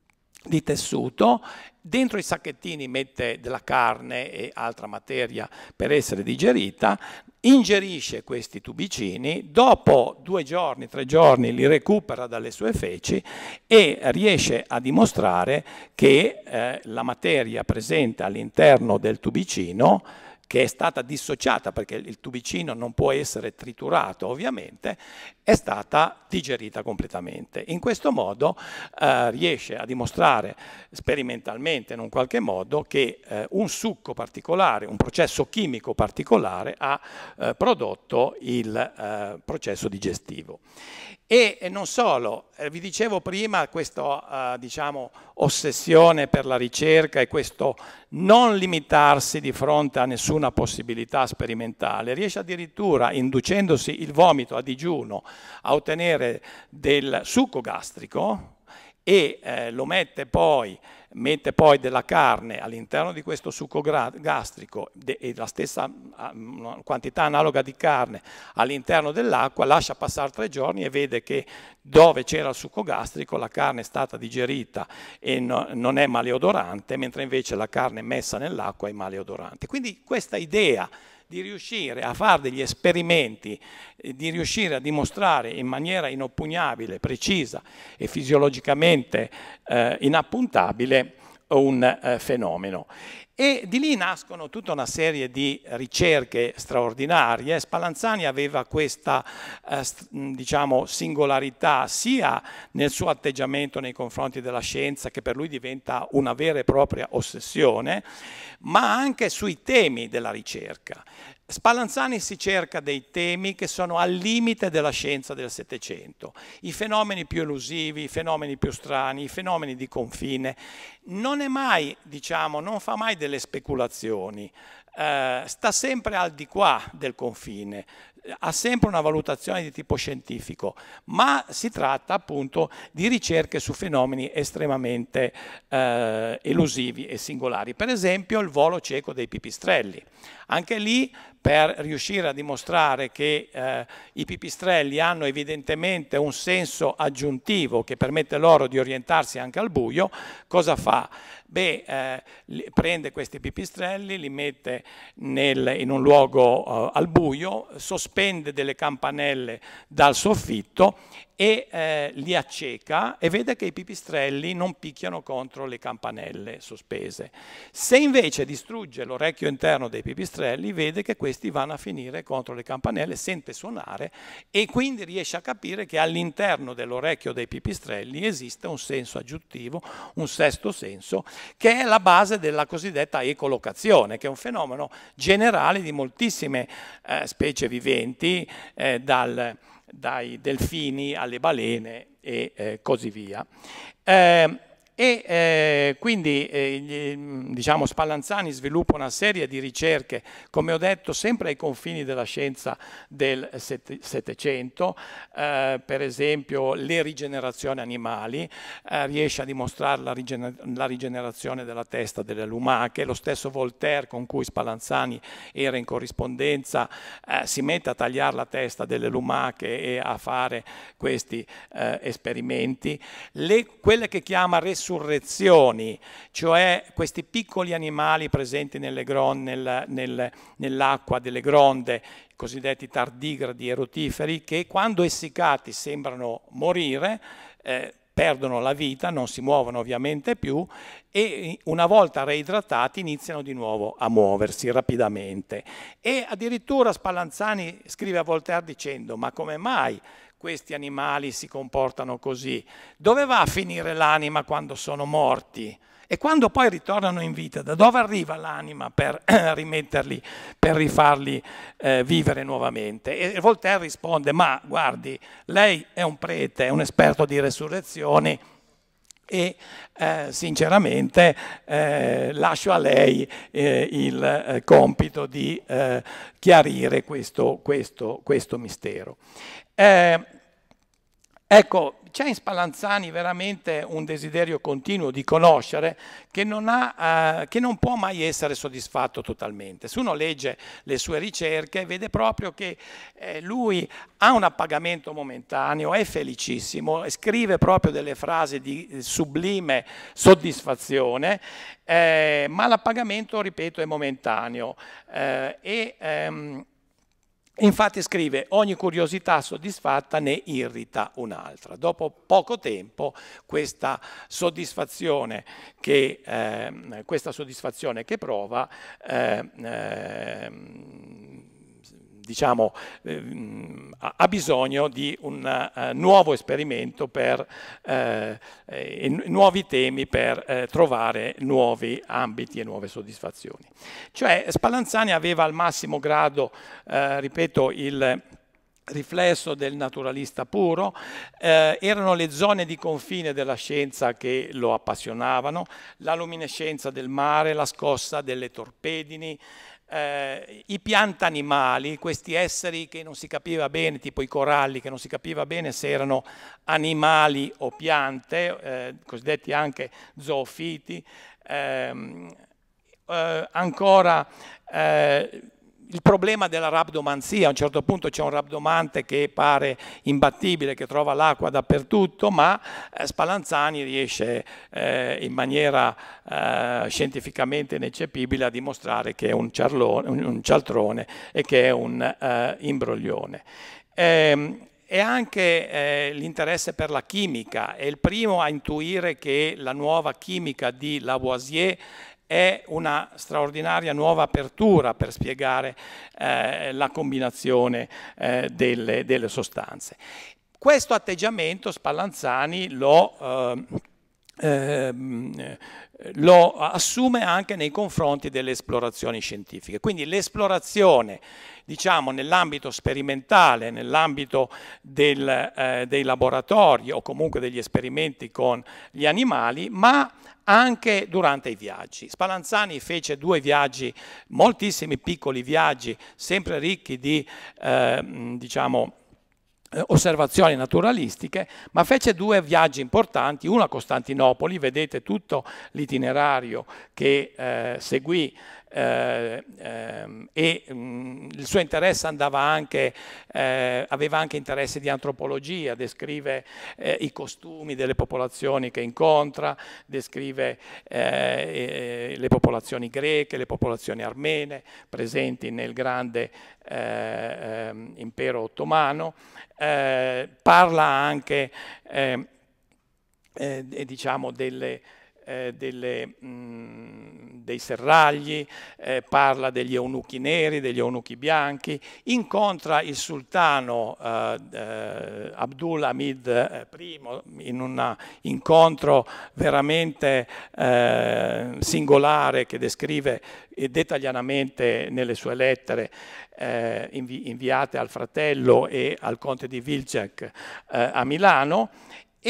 di tessuto dentro i sacchettini mette della carne e altra materia per essere digerita, ingerisce questi tubicini, dopo due giorni, tre giorni li recupera dalle sue feci e riesce a dimostrare che eh, la materia presente all'interno del tubicino che è stata dissociata perché il tubicino non può essere triturato ovviamente, è stata digerita completamente. In questo modo eh, riesce a dimostrare sperimentalmente in un qualche modo che eh, un succo particolare, un processo chimico particolare ha eh, prodotto il eh, processo digestivo. E non solo, eh, vi dicevo prima questa eh, diciamo, ossessione per la ricerca e questo non limitarsi di fronte a nessuna possibilità sperimentale, riesce addirittura, inducendosi il vomito a digiuno, a ottenere del succo gastrico e eh, lo mette poi mette poi della carne all'interno di questo succo gastrico e la stessa ah, mm, quantità analoga di carne all'interno dell'acqua, lascia passare tre giorni e vede che dove c'era il succo gastrico la carne è stata digerita e no, non è maleodorante, mentre invece la carne messa nell'acqua è maleodorante. Quindi questa idea di riuscire a fare degli esperimenti, eh, di riuscire a dimostrare in maniera inoppugnabile, precisa e fisiologicamente eh, inappuntabile un eh, fenomeno. E di lì nascono tutta una serie di ricerche straordinarie. Spallanzani aveva questa eh, diciamo, singolarità sia nel suo atteggiamento nei confronti della scienza, che per lui diventa una vera e propria ossessione, ma anche sui temi della ricerca. Spallanzani si cerca dei temi che sono al limite della scienza del Settecento, i fenomeni più elusivi, i fenomeni più strani, i fenomeni di confine. Non è mai, diciamo, non fa mai delle speculazioni, eh, sta sempre al di qua del confine, ha sempre una valutazione di tipo scientifico, ma si tratta appunto di ricerche su fenomeni estremamente eh, elusivi e singolari. Per esempio il volo cieco dei pipistrelli. Anche lì per riuscire a dimostrare che eh, i pipistrelli hanno evidentemente un senso aggiuntivo che permette loro di orientarsi anche al buio, cosa fa? Beh, eh, prende questi pipistrelli, li mette nel, in un luogo eh, al buio, sospende delle campanelle dal soffitto e eh, li acceca e vede che i pipistrelli non picchiano contro le campanelle sospese. Se invece distrugge l'orecchio interno dei pipistrelli, vede che questi vanno a finire contro le campanelle, sente suonare e quindi riesce a capire che all'interno dell'orecchio dei pipistrelli esiste un senso aggiuntivo, un sesto senso, che è la base della cosiddetta ecolocazione, che è un fenomeno generale di moltissime eh, specie viventi eh, dal dai delfini alle balene e eh, così via. Eh, e eh, quindi eh, diciamo Spallanzani sviluppa una serie di ricerche, come ho detto, sempre ai confini della scienza del Settecento, eh, per esempio le rigenerazioni animali, eh, riesce a dimostrare la, rigener la, rigenerazione della testa delle lumache, lo stesso Voltaire con cui Spallanzani era in corrispondenza eh, si mette a tagliare la testa delle lumache e a fare questi eh, esperimenti, le, quelle che chiama resurrezione insurrezioni, cioè questi piccoli animali presenti nell'acqua nel, nell delle gronde, i cosiddetti tardigradi e rotiferi, che quando essiccati sembrano morire, eh, perdono la vita, non si muovono ovviamente più e eh, una volta reidratati iniziano di nuovo a muoversi rapidamente. E addirittura Spallanzani scrive a Voltaire dicendo ma come mai questi animali si comportano così, dove va a finire l'anima quando sono morti? E quando poi ritornano in vita, da dove arriva l'anima per rimetterli, per rifarli eh, vivere nuovamente? E Voltaire risponde, ma guardi, lei è un prete, è un esperto di resurrezioni, e eh, sinceramente eh, lascio a lei eh, il eh, compito di eh, chiarire questo, questo, questo mistero. Eh, ecco, c'è in Spallanzani veramente un desiderio continuo di conoscere che non, ha, eh, che non, può mai essere soddisfatto totalmente. Se uno legge le sue ricerche vede proprio che eh, lui ha un appagamento momentaneo, è felicissimo, scrive proprio delle frasi di eh, sublime soddisfazione, eh, ma l'appagamento, ripeto, è momentaneo eh, e ehm, Infatti scrive, ogni curiosità soddisfatta ne irrita un'altra. Dopo poco tempo questa soddisfazione che, eh, questa soddisfazione che prova eh, eh, diciamo, ehm, ha bisogno di un uh, nuovo esperimento per eh, eh, nuovi temi per eh, trovare nuovi ambiti e nuove soddisfazioni. Cioè Spallanzani aveva al massimo grado, eh, ripeto, il riflesso del naturalista puro, eh, erano le zone di confine della scienza che lo appassionavano, la luminescenza del mare, la scossa delle torpedini, eh, i pianta animali, questi esseri che non si capiva bene, tipo i coralli, che non si capiva bene se erano animali o piante, eh, cosiddetti anche zoofiti, ehm, eh, ancora eh, il problema della rabdomanzia, a un certo punto c'è un rabdomante che pare imbattibile, che trova l'acqua dappertutto, ma eh, Spallanzani riesce eh, in maniera eh, scientificamente ineccepibile a dimostrare che è un, ciarlone, un cialtrone e che è un eh, imbroglione. Ehm, e anche eh, l'interesse per la chimica. È il primo a intuire che la nuova chimica di Lavoisier è una straordinaria nuova apertura per spiegare eh, la combinazione eh, delle, delle, sostanze. Questo atteggiamento Spallanzani lo... Eh, eh, lo assume anche nei confronti delle esplorazioni scientifiche. Quindi l'esplorazione, diciamo, nell'ambito sperimentale, nell'ambito eh, dei laboratori o comunque degli esperimenti con gli animali, ma anche durante i viaggi. Spalanzani fece due viaggi, moltissimi piccoli viaggi, sempre ricchi di, eh, diciamo, eh, osservazioni naturalistiche, ma fece due viaggi importanti, uno a Costantinopoli, vedete tutto l'itinerario che eh, seguì eh, ehm, e mh, mm, il suo interesse andava anche, eh, aveva anche interesse di antropologia, descrive eh, i costumi delle popolazioni che incontra, descrive eh, le popolazioni greche, le popolazioni armene presenti nel grande eh, ehm, impero ottomano, eh, parla anche ehm, diciamo delle eh, delle, mh, dei serragli, eh, parla degli eunuchi neri, degli eunuchi bianchi, incontra il sultano eh, eh Abdul Hamid eh, I in un incontro veramente eh, singolare che descrive dettagliatamente nelle sue lettere invi inviate al fratello e al conte di Vilcek a Milano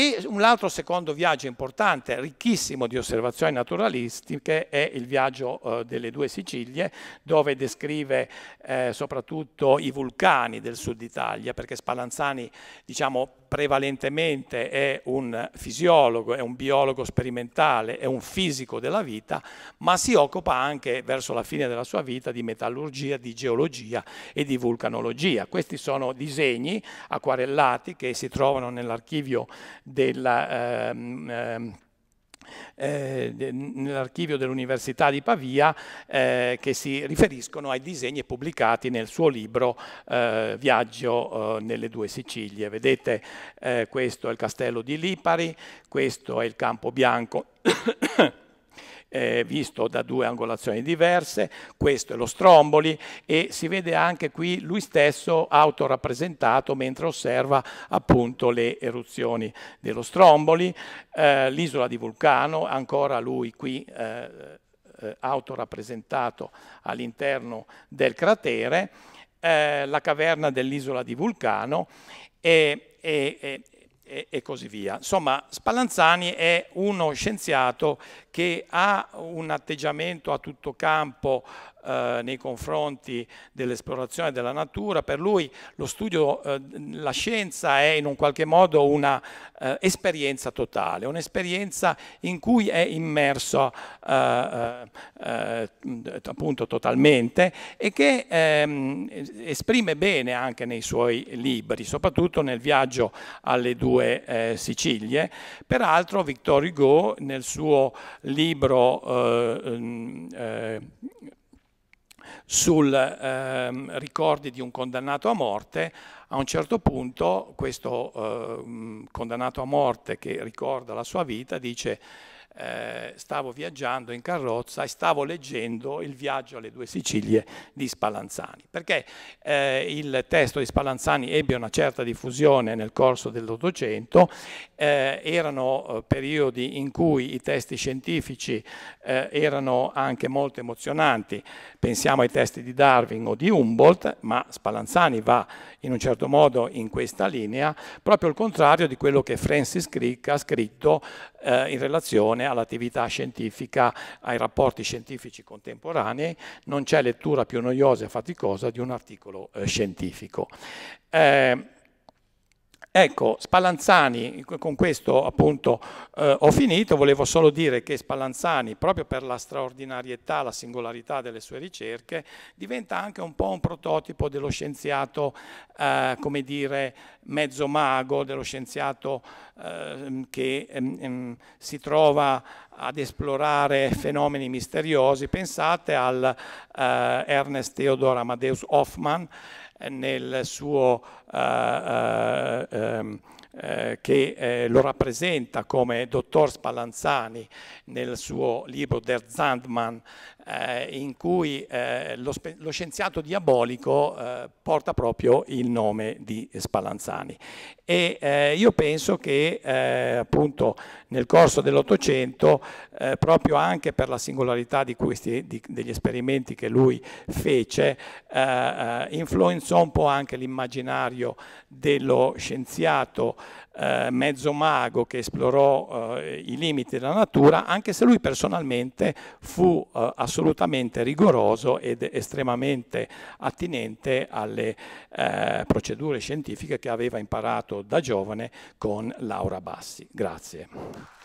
e un altro secondo viaggio importante, ricchissimo di osservazioni naturalistiche, è il viaggio eh, delle due Sicilie, dove descrive eh, soprattutto i vulcani del sud Italia, perché Spallanzani, diciamo, prevalentemente è un fisiologo, è un biologo sperimentale, è un fisico della vita, ma si occupa anche verso la fine della sua vita di metallurgia, di geologia e di vulcanologia. Questi sono disegni acquarellati che si trovano nell'archivio della... Ehm, ehm, eh, nell'archivio dell'Università di Pavia eh, che si riferiscono ai disegni pubblicati nel suo libro eh, Viaggio eh, nelle due Sicilie. Vedete, eh, questo è il castello di Lipari, questo è il Campo Bianco eh, visto da due angolazioni diverse, questo è lo Stromboli e si vede anche qui lui stesso autorappresentato mentre osserva appunto le eruzioni dello Stromboli, eh, l'isola di Vulcano, ancora lui qui eh, eh autorappresentato all'interno del cratere, eh, la caverna dell'isola di Vulcano e, e e, così via. Insomma, Spallanzani è uno scienziato che ha un atteggiamento a tutto campo eh, nei confronti dell'esplorazione della natura, per lui lo studio, eh, la scienza è in un qualche modo un'esperienza eh, totale, un'esperienza in cui è immerso eh, eh, eh, appunto totalmente e che ehm, esprime bene anche nei suoi libri, soprattutto nel viaggio alle due Sicilie. Peraltro Victor Hugo nel suo libro eh, ehm, eh, sul eh, ricordi di un condannato a morte, a un certo punto questo eh, condannato a morte che ricorda la sua vita dice eh, stavo viaggiando in carrozza e stavo leggendo il viaggio alle due Sicilie di Spallanzani, perché eh, il testo di Spallanzani ebbe una certa diffusione nel corso dell'Ottocento, eh, erano eh, periodi in cui i testi scientifici eh, erano anche molto emozionanti, pensiamo ai testi di Darwin o di Humboldt, ma Spallanzani va in un certo modo in questa linea, proprio il contrario di quello che Francis Crick ha scritto eh, in relazione all'attività scientifica, ai rapporti scientifici contemporanei, non c'è lettura più noiosa e faticosa di un articolo eh, scientifico. Eh, Ecco, Spallanzani, con questo appunto eh, ho finito, volevo solo dire che Spallanzani, proprio per la straordinarietà, la singolarità delle sue ricerche, diventa anche un po' un prototipo dello scienziato, eh, come dire, mezzo mago, dello scienziato eh, che ehm, ehm, si trova ad esplorare fenomeni misteriosi. Pensate al eh, Ernest Theodor Amadeus Hoffman, nel suo, eh, eh, ehm, eh, che lo rappresenta come dottor Spallanzani nel suo libro Der Zandman, eh, in cui eh, lo, lo, scienziato diabolico eh, porta proprio il nome di Spallanzani. E eh, io penso che eh, appunto nel corso dell'Ottocento, proprio anche per la singolarità di questi, di, degli esperimenti che lui fece, influenzò un po' anche l'immaginario dello scienziato eh, mezzo mago che esplorò eh, i limiti della natura, anche se lui personalmente fu eh, assolutamente rigoroso ed estremamente attinente alle eh, procedure scientifiche che aveva imparato da giovane con Laura Bassi. Grazie.